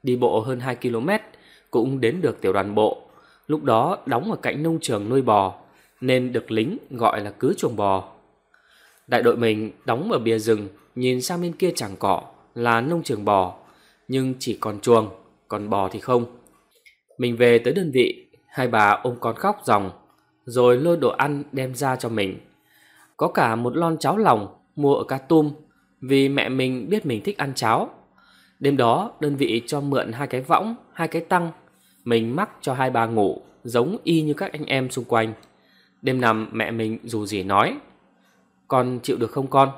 S1: đi bộ hơn 2 km cũng đến được tiểu đoàn bộ. Lúc đó đóng ở cạnh nông trường nuôi bò, nên được lính gọi là cứ chuồng bò. Đại đội mình đóng ở bìa rừng, nhìn sang bên kia chẳng cỏ là nông trường bò, nhưng chỉ còn chuồng, còn bò thì không. Mình về tới đơn vị, hai bà ôm con khóc ròng, rồi lôi đồ ăn đem ra cho mình. Có cả một lon cháo lòng mua ở Tum vì mẹ mình biết mình thích ăn cháo. Đêm đó, đơn vị cho mượn hai cái võng, hai cái tăng mình mắc cho hai ba ngủ, giống y như các anh em xung quanh. Đêm nằm mẹ mình dù gì nói. Con chịu được không con?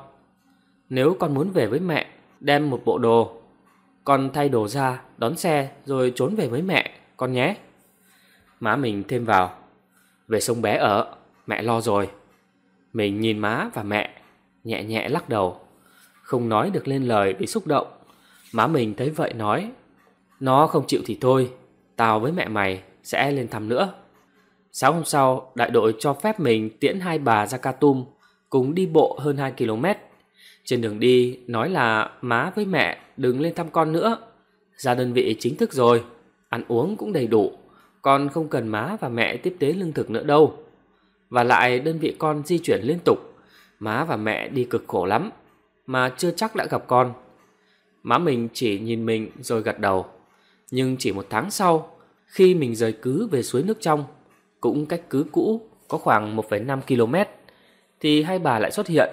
S1: Nếu con muốn về với mẹ, đem một bộ đồ. Con thay đồ ra, đón xe rồi trốn về với mẹ, con nhé. Má mình thêm vào. Về sông bé ở, mẹ lo rồi. Mình nhìn má và mẹ, nhẹ nhẹ lắc đầu. Không nói được lên lời vì xúc động. Má mình thấy vậy nói. Nó không chịu thì thôi, tao với mẹ mày sẽ lên thăm nữa. Sáng hôm sau, đại đội cho phép mình tiễn hai bà ra Katum, cùng đi bộ hơn 2 km. Trên đường đi, nói là má với mẹ đừng lên thăm con nữa. Ra đơn vị chính thức rồi, ăn uống cũng đầy đủ, con không cần má và mẹ tiếp tế lương thực nữa đâu. Và lại đơn vị con di chuyển liên tục, má và mẹ đi cực khổ lắm, mà chưa chắc đã gặp con. Má mình chỉ nhìn mình rồi gật đầu. Nhưng chỉ một tháng sau, khi mình rời cứ về suối nước trong, cũng cách cứ cũ có khoảng 1,5 km, thì hai bà lại xuất hiện.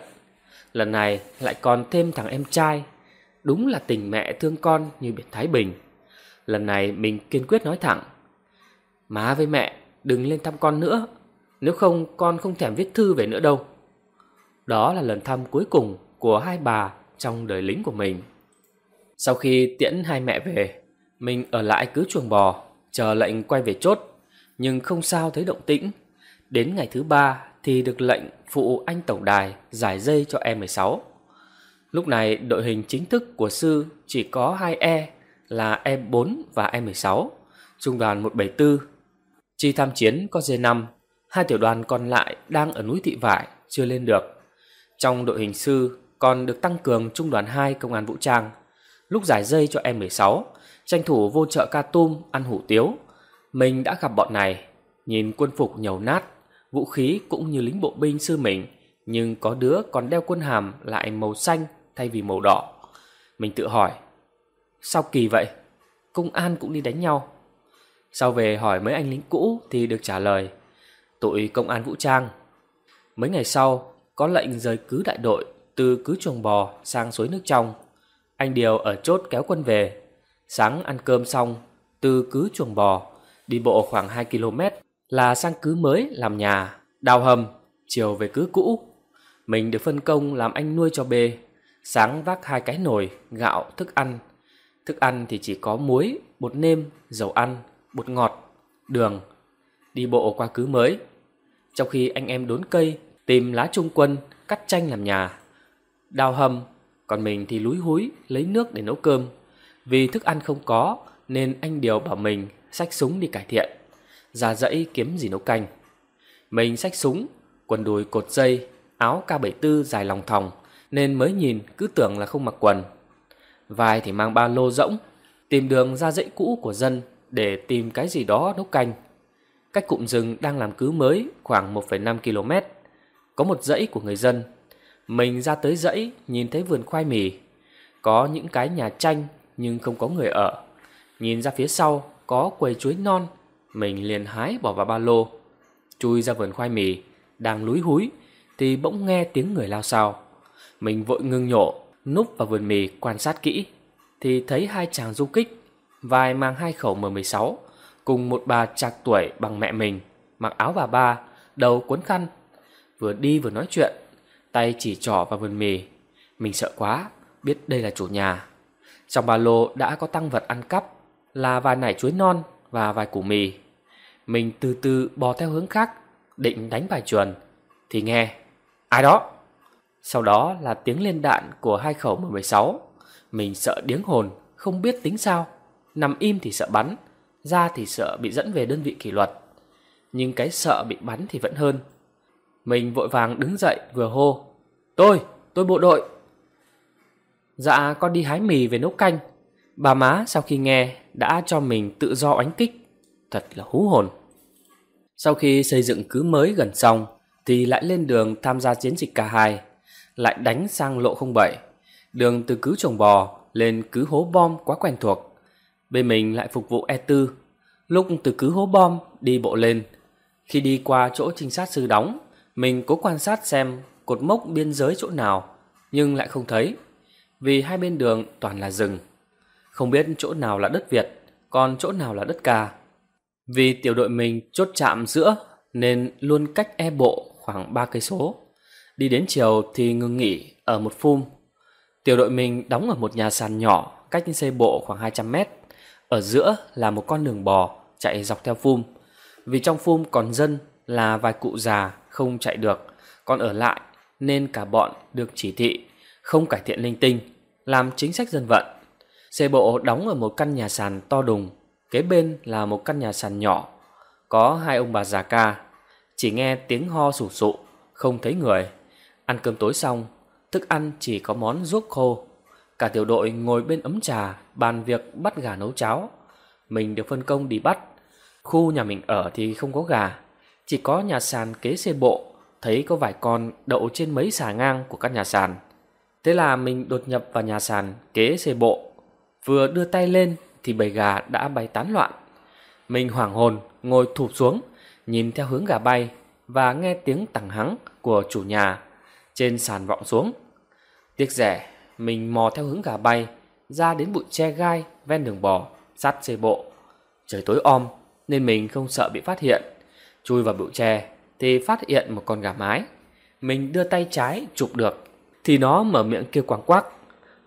S1: Lần này lại còn thêm thằng em trai, đúng là tình mẹ thương con như biển Thái Bình. Lần này mình kiên quyết nói thẳng, má với mẹ đừng lên thăm con nữa, nếu không con không thèm viết thư về nữa đâu. Đó là lần thăm cuối cùng của hai bà trong đời lính của mình. Sau khi tiễn hai mẹ về, mình ở lại cứ chuồng bò, chờ lệnh quay về chốt, nhưng không sao thấy động tĩnh. Đến ngày thứ ba thì được lệnh phụ anh tổng đài giải dây cho E16. Lúc này đội hình chính thức của sư chỉ có hai E là E4 và E16, trung đoàn 174. Chi tham chiến có D5, hai tiểu đoàn còn lại đang ở núi Thị Vải chưa lên được. Trong đội hình sư còn được tăng cường trung đoàn 2 công an vũ trang, lúc giải dây cho E16 tranh thủ vô chợ ca tum ăn hủ tiếu. Mình đã gặp bọn này, nhìn quân phục nhầu nát, vũ khí cũng như lính bộ binh sư mình, nhưng có đứa còn đeo quân hàm lại màu xanh thay vì màu đỏ. Mình tự hỏi, sao kỳ vậy? Công an cũng đi đánh nhau. Sau về hỏi mấy anh lính cũ thì được trả lời, tội công an vũ trang. Mấy ngày sau, có lệnh rời cứ đại đội từ cứ chuồng bò sang suối nước trong. Anh Điều ở chốt kéo quân về Sáng ăn cơm xong, từ cứ chuồng bò, đi bộ khoảng 2 km là sang cứ mới làm nhà, đào hầm, chiều về cứ cũ. Mình được phân công làm anh nuôi cho bê, sáng vác hai cái nồi, gạo, thức ăn. Thức ăn thì chỉ có muối, bột nêm, dầu ăn, bột ngọt, đường. Đi bộ qua cứ mới. Trong khi anh em đốn cây, tìm lá trung quân, cắt chanh làm nhà. Đào hầm, còn mình thì lúi húi lấy nước để nấu cơm. Vì thức ăn không có nên anh Điều bảo mình xách súng đi cải thiện. Ra dãy kiếm gì nấu canh. Mình xách súng, quần đùi cột dây, áo K74 dài lòng thòng nên mới nhìn cứ tưởng là không mặc quần. Vai thì mang ba lô rỗng, tìm đường ra dãy cũ của dân để tìm cái gì đó nấu canh. Cách cụm rừng đang làm cứ mới khoảng 1,5 km. Có một dãy của người dân. Mình ra tới dãy nhìn thấy vườn khoai mì. Có những cái nhà tranh nhưng không có người ở. Nhìn ra phía sau có quầy chuối non, mình liền hái bỏ vào ba lô. Chui ra vườn khoai mì, đang lúi húi thì bỗng nghe tiếng người lao sao. Mình vội ngưng nhổ, núp vào vườn mì quan sát kỹ thì thấy hai chàng du kích, vài mang hai khẩu M16 cùng một bà trạc tuổi bằng mẹ mình, mặc áo bà ba, đầu cuốn khăn, vừa đi vừa nói chuyện, tay chỉ trỏ vào vườn mì. Mình sợ quá, biết đây là chủ nhà. Trong ba lô đã có tăng vật ăn cắp là vài nải chuối non và vài củ mì. Mình từ từ bò theo hướng khác, định đánh bài chuồn, thì nghe, ai đó? Sau đó là tiếng lên đạn của hai khẩu M16. Mình sợ điếng hồn, không biết tính sao. Nằm im thì sợ bắn, ra thì sợ bị dẫn về đơn vị kỷ luật. Nhưng cái sợ bị bắn thì vẫn hơn. Mình vội vàng đứng dậy vừa hô. Tôi, tôi bộ đội, Dạ con đi hái mì về nấu canh Bà má sau khi nghe đã cho mình tự do oánh kích Thật là hú hồn Sau khi xây dựng cứ mới gần xong Thì lại lên đường tham gia chiến dịch k hai Lại đánh sang lộ 07 Đường từ cứ trồng bò lên cứ hố bom quá quen thuộc Bên mình lại phục vụ E4 Lúc từ cứ hố bom đi bộ lên Khi đi qua chỗ trinh sát sư đóng Mình cố quan sát xem cột mốc biên giới chỗ nào Nhưng lại không thấy vì hai bên đường toàn là rừng. Không biết chỗ nào là đất Việt, còn chỗ nào là đất ca. Vì tiểu đội mình chốt chạm giữa nên luôn cách e bộ khoảng 3 cây số. Đi đến chiều thì ngừng nghỉ ở một phum. Tiểu đội mình đóng ở một nhà sàn nhỏ cách xe bộ khoảng 200 mét. Ở giữa là một con đường bò chạy dọc theo phum. Vì trong phum còn dân là vài cụ già không chạy được, còn ở lại nên cả bọn được chỉ thị không cải thiện linh tinh làm chính sách dân vận. Xe bộ đóng ở một căn nhà sàn to đùng, kế bên là một căn nhà sàn nhỏ, có hai ông bà già ca. Chỉ nghe tiếng ho sủ sụ, không thấy người. Ăn cơm tối xong, thức ăn chỉ có món ruốc khô. Cả tiểu đội ngồi bên ấm trà, bàn việc bắt gà nấu cháo. Mình được phân công đi bắt. Khu nhà mình ở thì không có gà, chỉ có nhà sàn kế xe bộ, thấy có vài con đậu trên mấy xà ngang của các nhà sàn. Thế là mình đột nhập vào nhà sàn kế xề bộ. Vừa đưa tay lên thì bầy gà đã bay tán loạn. Mình hoảng hồn ngồi thụp xuống, nhìn theo hướng gà bay và nghe tiếng tẳng hắng của chủ nhà trên sàn vọng xuống. Tiếc rẻ, mình mò theo hướng gà bay ra đến bụi tre gai ven đường bò sát xe bộ. Trời tối om nên mình không sợ bị phát hiện. Chui vào bụi tre thì phát hiện một con gà mái. Mình đưa tay trái chụp được thì nó mở miệng kêu quảng quác.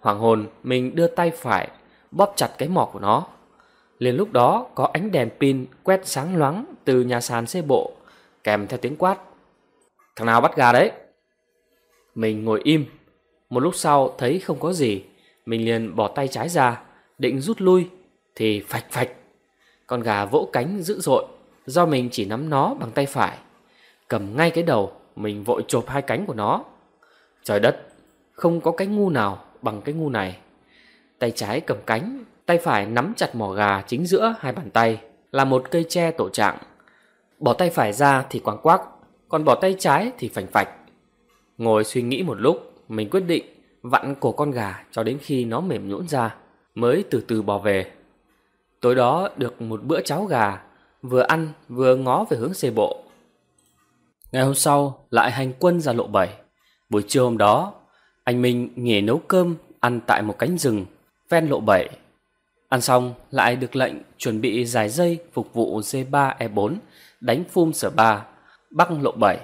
S1: Hoàng hồn mình đưa tay phải bóp chặt cái mỏ của nó. Liền lúc đó có ánh đèn pin quét sáng loáng từ nhà sàn xe bộ kèm theo tiếng quát. Thằng nào bắt gà đấy? Mình ngồi im. Một lúc sau thấy không có gì. Mình liền bỏ tay trái ra định rút lui thì phạch phạch. Con gà vỗ cánh dữ dội do mình chỉ nắm nó bằng tay phải. Cầm ngay cái đầu mình vội chộp hai cánh của nó. Trời đất, không có cái ngu nào bằng cái ngu này. Tay trái cầm cánh, tay phải nắm chặt mỏ gà chính giữa hai bàn tay, là một cây tre tổ trạng. Bỏ tay phải ra thì quang quắc, còn bỏ tay trái thì phành phạch. Ngồi suy nghĩ một lúc, mình quyết định vặn cổ con gà cho đến khi nó mềm nhũn ra, mới từ từ bỏ về. Tối đó được một bữa cháo gà, vừa ăn vừa ngó về hướng xe bộ. Ngày hôm sau lại hành quân ra lộ 7. Buổi trưa hôm đó anh Minh nghỉ nấu cơm ăn tại một cánh rừng ven lộ 7. Ăn xong lại được lệnh chuẩn bị dài dây phục vụ D3E4 đánh phun sở 3 bắc lộ 7.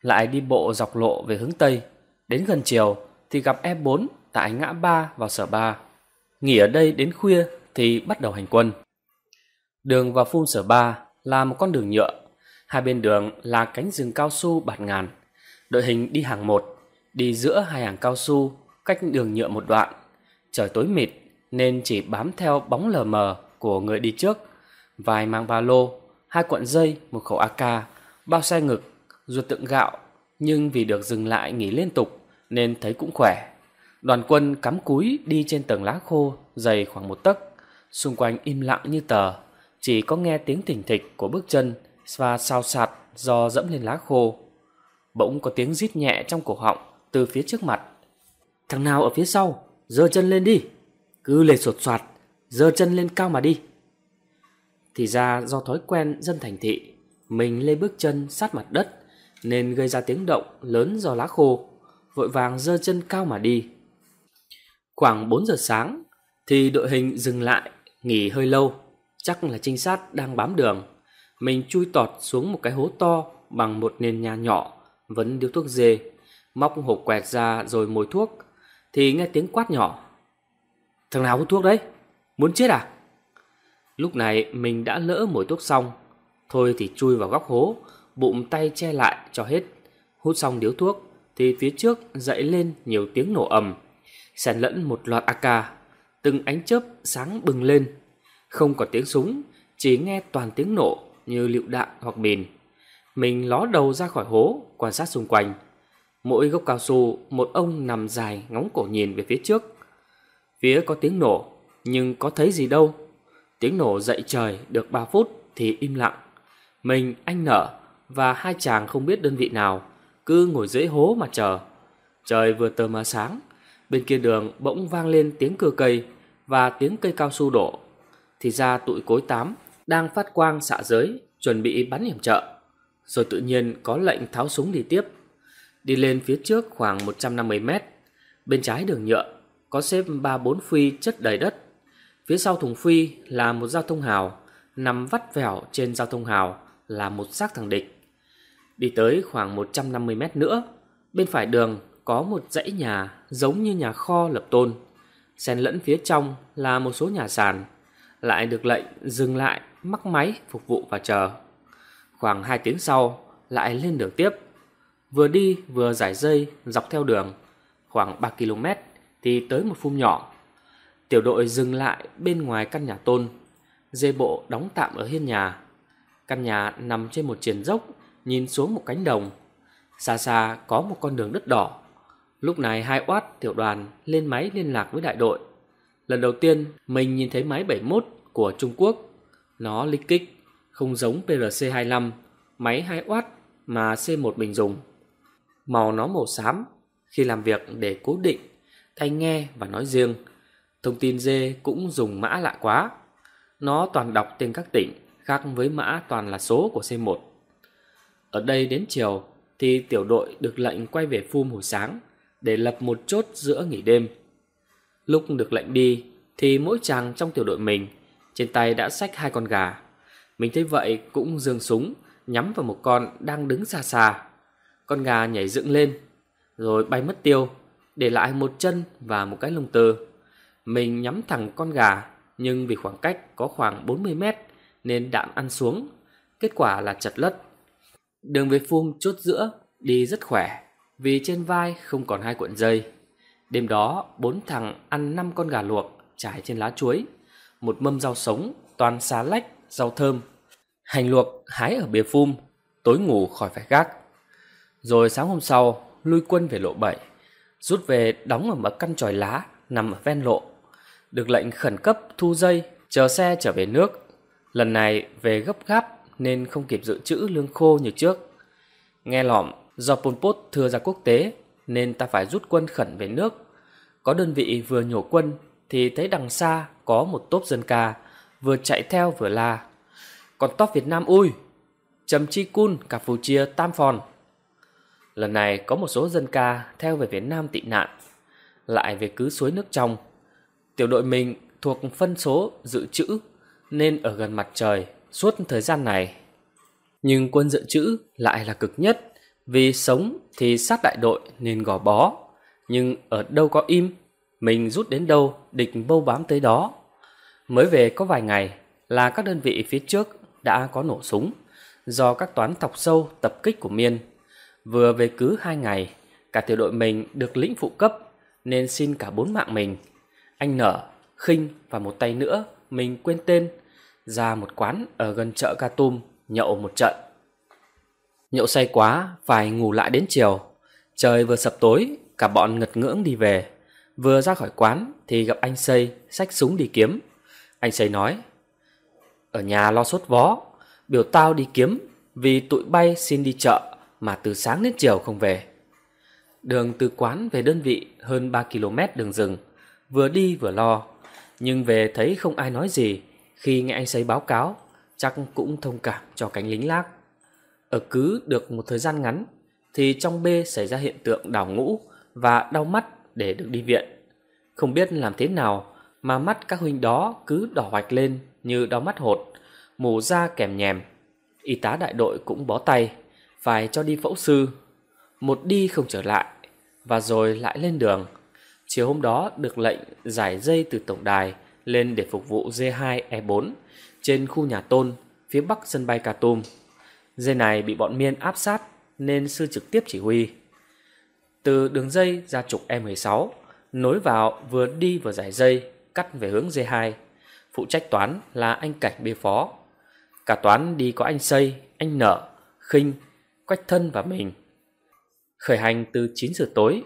S1: Lại đi bộ dọc lộ về hướng Tây. Đến gần chiều thì gặp E4 tại ngã 3 vào sở 3. Nghỉ ở đây đến khuya thì bắt đầu hành quân. Đường vào phun sở 3 là một con đường nhựa. Hai bên đường là cánh rừng cao su bạt ngàn. Đội hình đi hàng một Đi giữa hai hàng cao su, cách đường nhựa một đoạn. Trời tối mịt nên chỉ bám theo bóng lờ mờ của người đi trước. Vài mang ba lô, hai cuộn dây, một khẩu AK, bao xe ngực, ruột tượng gạo. Nhưng vì được dừng lại nghỉ liên tục nên thấy cũng khỏe. Đoàn quân cắm cúi đi trên tầng lá khô dày khoảng một tấc. Xung quanh im lặng như tờ, chỉ có nghe tiếng thỉnh thịch của bước chân và sao sạt do dẫm lên lá khô. Bỗng có tiếng rít nhẹ trong cổ họng, từ phía trước mặt. Thằng nào ở phía sau, dơ chân lên đi. Cứ lề sột soạt, dơ chân lên cao mà đi. Thì ra do thói quen dân thành thị, mình lê bước chân sát mặt đất nên gây ra tiếng động lớn do lá khô, vội vàng dơ chân cao mà đi. Khoảng 4 giờ sáng thì đội hình dừng lại, nghỉ hơi lâu, chắc là trinh sát đang bám đường. Mình chui tọt xuống một cái hố to bằng một nền nhà nhỏ, vấn điếu thuốc dê móc hộp quẹt ra rồi mồi thuốc, thì nghe tiếng quát nhỏ. Thằng nào hút thuốc đấy? Muốn chết à? Lúc này mình đã lỡ mồi thuốc xong, thôi thì chui vào góc hố, bụng tay che lại cho hết. Hút xong điếu thuốc thì phía trước dậy lên nhiều tiếng nổ ầm, xen lẫn một loạt AK, từng ánh chớp sáng bừng lên. Không còn tiếng súng, chỉ nghe toàn tiếng nổ như lựu đạn hoặc mìn. Mình ló đầu ra khỏi hố, quan sát xung quanh Mỗi gốc cao su, một ông nằm dài ngóng cổ nhìn về phía trước. Phía có tiếng nổ, nhưng có thấy gì đâu. Tiếng nổ dậy trời được 3 phút thì im lặng. Mình, anh nở và hai chàng không biết đơn vị nào, cứ ngồi dưới hố mà chờ. Trời vừa tờ mờ sáng, bên kia đường bỗng vang lên tiếng cưa cây và tiếng cây cao su đổ. Thì ra tụi cối tám đang phát quang xạ giới, chuẩn bị bắn hiểm trợ. Rồi tự nhiên có lệnh tháo súng đi tiếp. Đi lên phía trước khoảng 150 mét, bên trái đường nhựa có xếp 3-4 phi chất đầy đất. Phía sau thùng phi là một giao thông hào, nằm vắt vẻo trên giao thông hào là một xác thằng địch. Đi tới khoảng 150 mét nữa, bên phải đường có một dãy nhà giống như nhà kho lập tôn. Xen lẫn phía trong là một số nhà sàn, lại được lệnh dừng lại mắc máy phục vụ và chờ. Khoảng 2 tiếng sau lại lên đường tiếp. Vừa đi vừa giải dây dọc theo đường, khoảng 3 km thì tới một phum nhỏ. Tiểu đội dừng lại bên ngoài căn nhà tôn, dê bộ đóng tạm ở hiên nhà. Căn nhà nằm trên một triển dốc, nhìn xuống một cánh đồng. Xa xa có một con đường đất đỏ. Lúc này hai oát tiểu đoàn lên máy liên lạc với đại đội. Lần đầu tiên mình nhìn thấy máy 71 của Trung Quốc. Nó lích kích, không giống PRC-25, máy 2 oát mà C1 mình dùng màu nó màu xám khi làm việc để cố định, tai nghe và nói riêng. Thông tin dê cũng dùng mã lạ quá. Nó toàn đọc tên các tỉnh, khác với mã toàn là số của C1. Ở đây đến chiều thì tiểu đội được lệnh quay về phum hồi sáng để lập một chốt giữa nghỉ đêm. Lúc được lệnh đi thì mỗi chàng trong tiểu đội mình trên tay đã xách hai con gà. Mình thấy vậy cũng dương súng nhắm vào một con đang đứng xa xa. Con gà nhảy dựng lên, rồi bay mất tiêu, để lại một chân và một cái lông tơ. Mình nhắm thẳng con gà, nhưng vì khoảng cách có khoảng 40 mét nên đạn ăn xuống, kết quả là chật lất. Đường về phung chốt giữa đi rất khỏe, vì trên vai không còn hai cuộn dây. Đêm đó, bốn thằng ăn năm con gà luộc trải trên lá chuối, một mâm rau sống toàn xá lách, rau thơm. Hành luộc hái ở bìa phum, tối ngủ khỏi phải gác. Rồi sáng hôm sau, lui quân về lộ 7, rút về đóng ở một căn tròi lá nằm ở ven lộ. Được lệnh khẩn cấp thu dây, chờ xe trở về nước. Lần này về gấp gáp nên không kịp dự trữ lương khô như trước. Nghe lỏm, do Pol Pot thừa ra quốc tế nên ta phải rút quân khẩn về nước. Có đơn vị vừa nhổ quân thì thấy đằng xa có một tốp dân ca vừa chạy theo vừa la. Còn tốp Việt Nam ui! Trầm Chi Cun, cả Campuchia, Tam Phòn Lần này có một số dân ca theo về Việt Nam tị nạn, lại về cứ suối nước trong. Tiểu đội mình thuộc phân số dự trữ nên ở gần mặt trời suốt thời gian này. Nhưng quân dự trữ lại là cực nhất vì sống thì sát đại đội nên gò bó. Nhưng ở đâu có im, mình rút đến đâu địch bâu bám tới đó. Mới về có vài ngày là các đơn vị phía trước đã có nổ súng do các toán thọc sâu tập kích của Miên Vừa về cứ hai ngày, cả tiểu đội mình được lĩnh phụ cấp nên xin cả bốn mạng mình. Anh Nở, Khinh và một tay nữa mình quên tên ra một quán ở gần chợ Katum nhậu một trận. Nhậu say quá phải ngủ lại đến chiều. Trời vừa sập tối, cả bọn ngật ngưỡng đi về. Vừa ra khỏi quán thì gặp anh Xây xách súng đi kiếm. Anh Xây nói, ở nhà lo sốt vó, biểu tao đi kiếm vì tụi bay xin đi chợ mà từ sáng đến chiều không về. Đường từ quán về đơn vị hơn 3 km đường rừng, vừa đi vừa lo, nhưng về thấy không ai nói gì, khi nghe anh sấy báo cáo, chắc cũng thông cảm cho cánh lính lác. Ở cứ được một thời gian ngắn thì trong bê xảy ra hiện tượng đảo ngũ và đau mắt để được đi viện. Không biết làm thế nào mà mắt các huynh đó cứ đỏ hoạch lên như đau mắt hột, mù da kèm nhèm. Y tá đại đội cũng bó tay, phải cho đi phẫu sư. Một đi không trở lại, và rồi lại lên đường. Chiều hôm đó được lệnh giải dây từ tổng đài lên để phục vụ D2E4 trên khu nhà Tôn, phía bắc sân bay Khartoum. Dây này bị bọn Miên áp sát nên sư trực tiếp chỉ huy. Từ đường dây ra trục E16, nối vào vừa đi vừa giải dây, cắt về hướng D2. Phụ trách toán là anh Cảnh bê phó. Cả toán đi có anh Xây, anh Nở, Khinh, Quách Thân và mình. Khởi hành từ 9 giờ tối,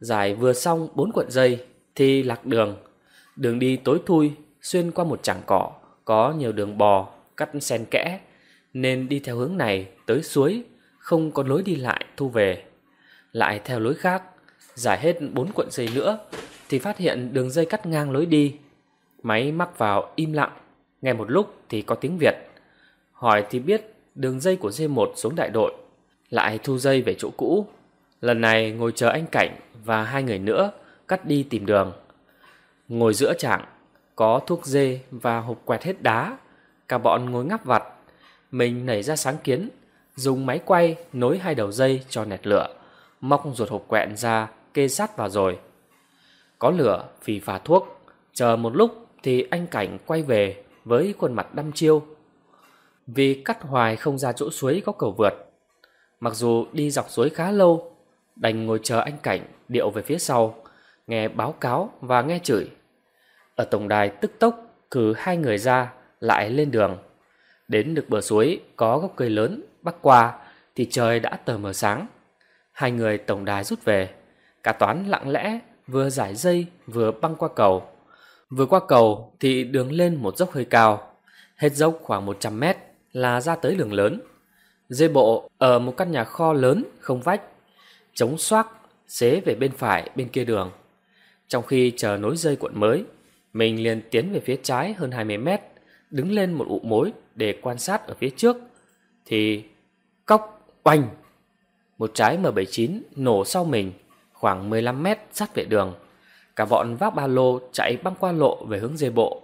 S1: giải vừa xong 4 quận dây thì lạc đường. Đường đi tối thui, xuyên qua một chảng cỏ, có nhiều đường bò, cắt sen kẽ, nên đi theo hướng này tới suối, không có lối đi lại thu về. Lại theo lối khác, giải hết 4 quận dây nữa thì phát hiện đường dây cắt ngang lối đi. Máy mắc vào im lặng, nghe một lúc thì có tiếng Việt. Hỏi thì biết đường dây của D1 xuống đại đội lại thu dây về chỗ cũ. Lần này ngồi chờ anh Cảnh và hai người nữa cắt đi tìm đường. Ngồi giữa trảng, có thuốc dê và hộp quẹt hết đá. Cả bọn ngồi ngắp vặt. Mình nảy ra sáng kiến, dùng máy quay nối hai đầu dây cho nẹt lửa. Móc ruột hộp quẹn ra, kê sát vào rồi. Có lửa, vì phà thuốc. Chờ một lúc thì anh Cảnh quay về với khuôn mặt đăm chiêu. Vì cắt hoài không ra chỗ suối có cầu vượt, Mặc dù đi dọc suối khá lâu, đành ngồi chờ anh Cảnh điệu về phía sau, nghe báo cáo và nghe chửi. Ở tổng đài tức tốc cử hai người ra lại lên đường. Đến được bờ suối có gốc cây lớn bắc qua thì trời đã tờ mờ sáng. Hai người tổng đài rút về, cả toán lặng lẽ vừa giải dây vừa băng qua cầu. Vừa qua cầu thì đường lên một dốc hơi cao, hết dốc khoảng 100 mét là ra tới đường lớn. Dây bộ ở một căn nhà kho lớn không vách, chống xoác, xế về bên phải bên kia đường. Trong khi chờ nối dây cuộn mới, mình liền tiến về phía trái hơn 20 mét, đứng lên một ụ mối để quan sát ở phía trước. Thì cốc oanh! Một trái M79 nổ sau mình, khoảng 15 mét sát vệ đường. Cả bọn vác ba lô chạy băng qua lộ về hướng dây bộ.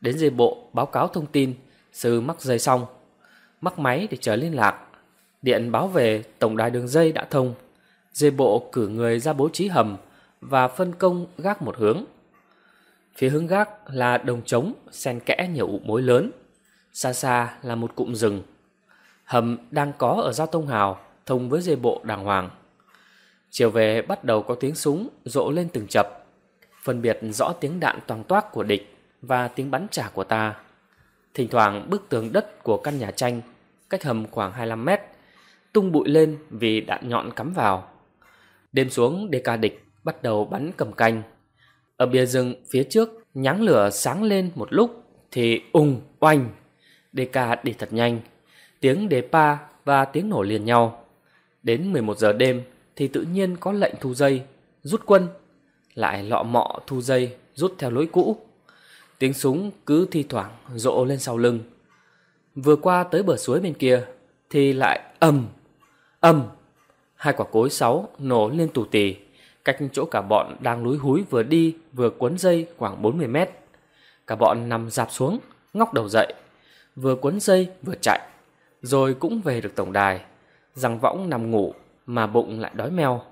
S1: Đến dây bộ báo cáo thông tin, sư mắc dây xong mắc máy để chờ liên lạc. Điện báo về tổng đài đường dây đã thông. Dây bộ cử người ra bố trí hầm và phân công gác một hướng. Phía hướng gác là đồng trống xen kẽ nhiều ụ mối lớn. Xa xa là một cụm rừng. Hầm đang có ở giao thông hào thông với dây bộ đàng hoàng. Chiều về bắt đầu có tiếng súng rộ lên từng chập, phân biệt rõ tiếng đạn toàn toác của địch và tiếng bắn trả của ta. Thỉnh thoảng bức tường đất của căn nhà tranh cách hầm khoảng 25 mét tung bụi lên vì đạn nhọn cắm vào. Đêm xuống đê ca địch bắt đầu bắn cầm canh. Ở bìa rừng phía trước nháng lửa sáng lên một lúc thì ùng oanh. Đê ca đi thật nhanh. Tiếng đế pa và tiếng nổ liền nhau. Đến 11 giờ đêm thì tự nhiên có lệnh thu dây, rút quân. Lại lọ mọ thu dây, rút theo lối cũ. Tiếng súng cứ thi thoảng rộ lên sau lưng. Vừa qua tới bờ suối bên kia thì lại ầm, ầm. Hai quả cối sáu nổ lên tù tì, cách chỗ cả bọn đang lúi húi vừa đi vừa cuốn dây khoảng 40 mét. Cả bọn nằm dạp xuống, ngóc đầu dậy, vừa cuốn dây vừa chạy, rồi cũng về được tổng đài. Rằng võng nằm ngủ mà bụng lại đói meo.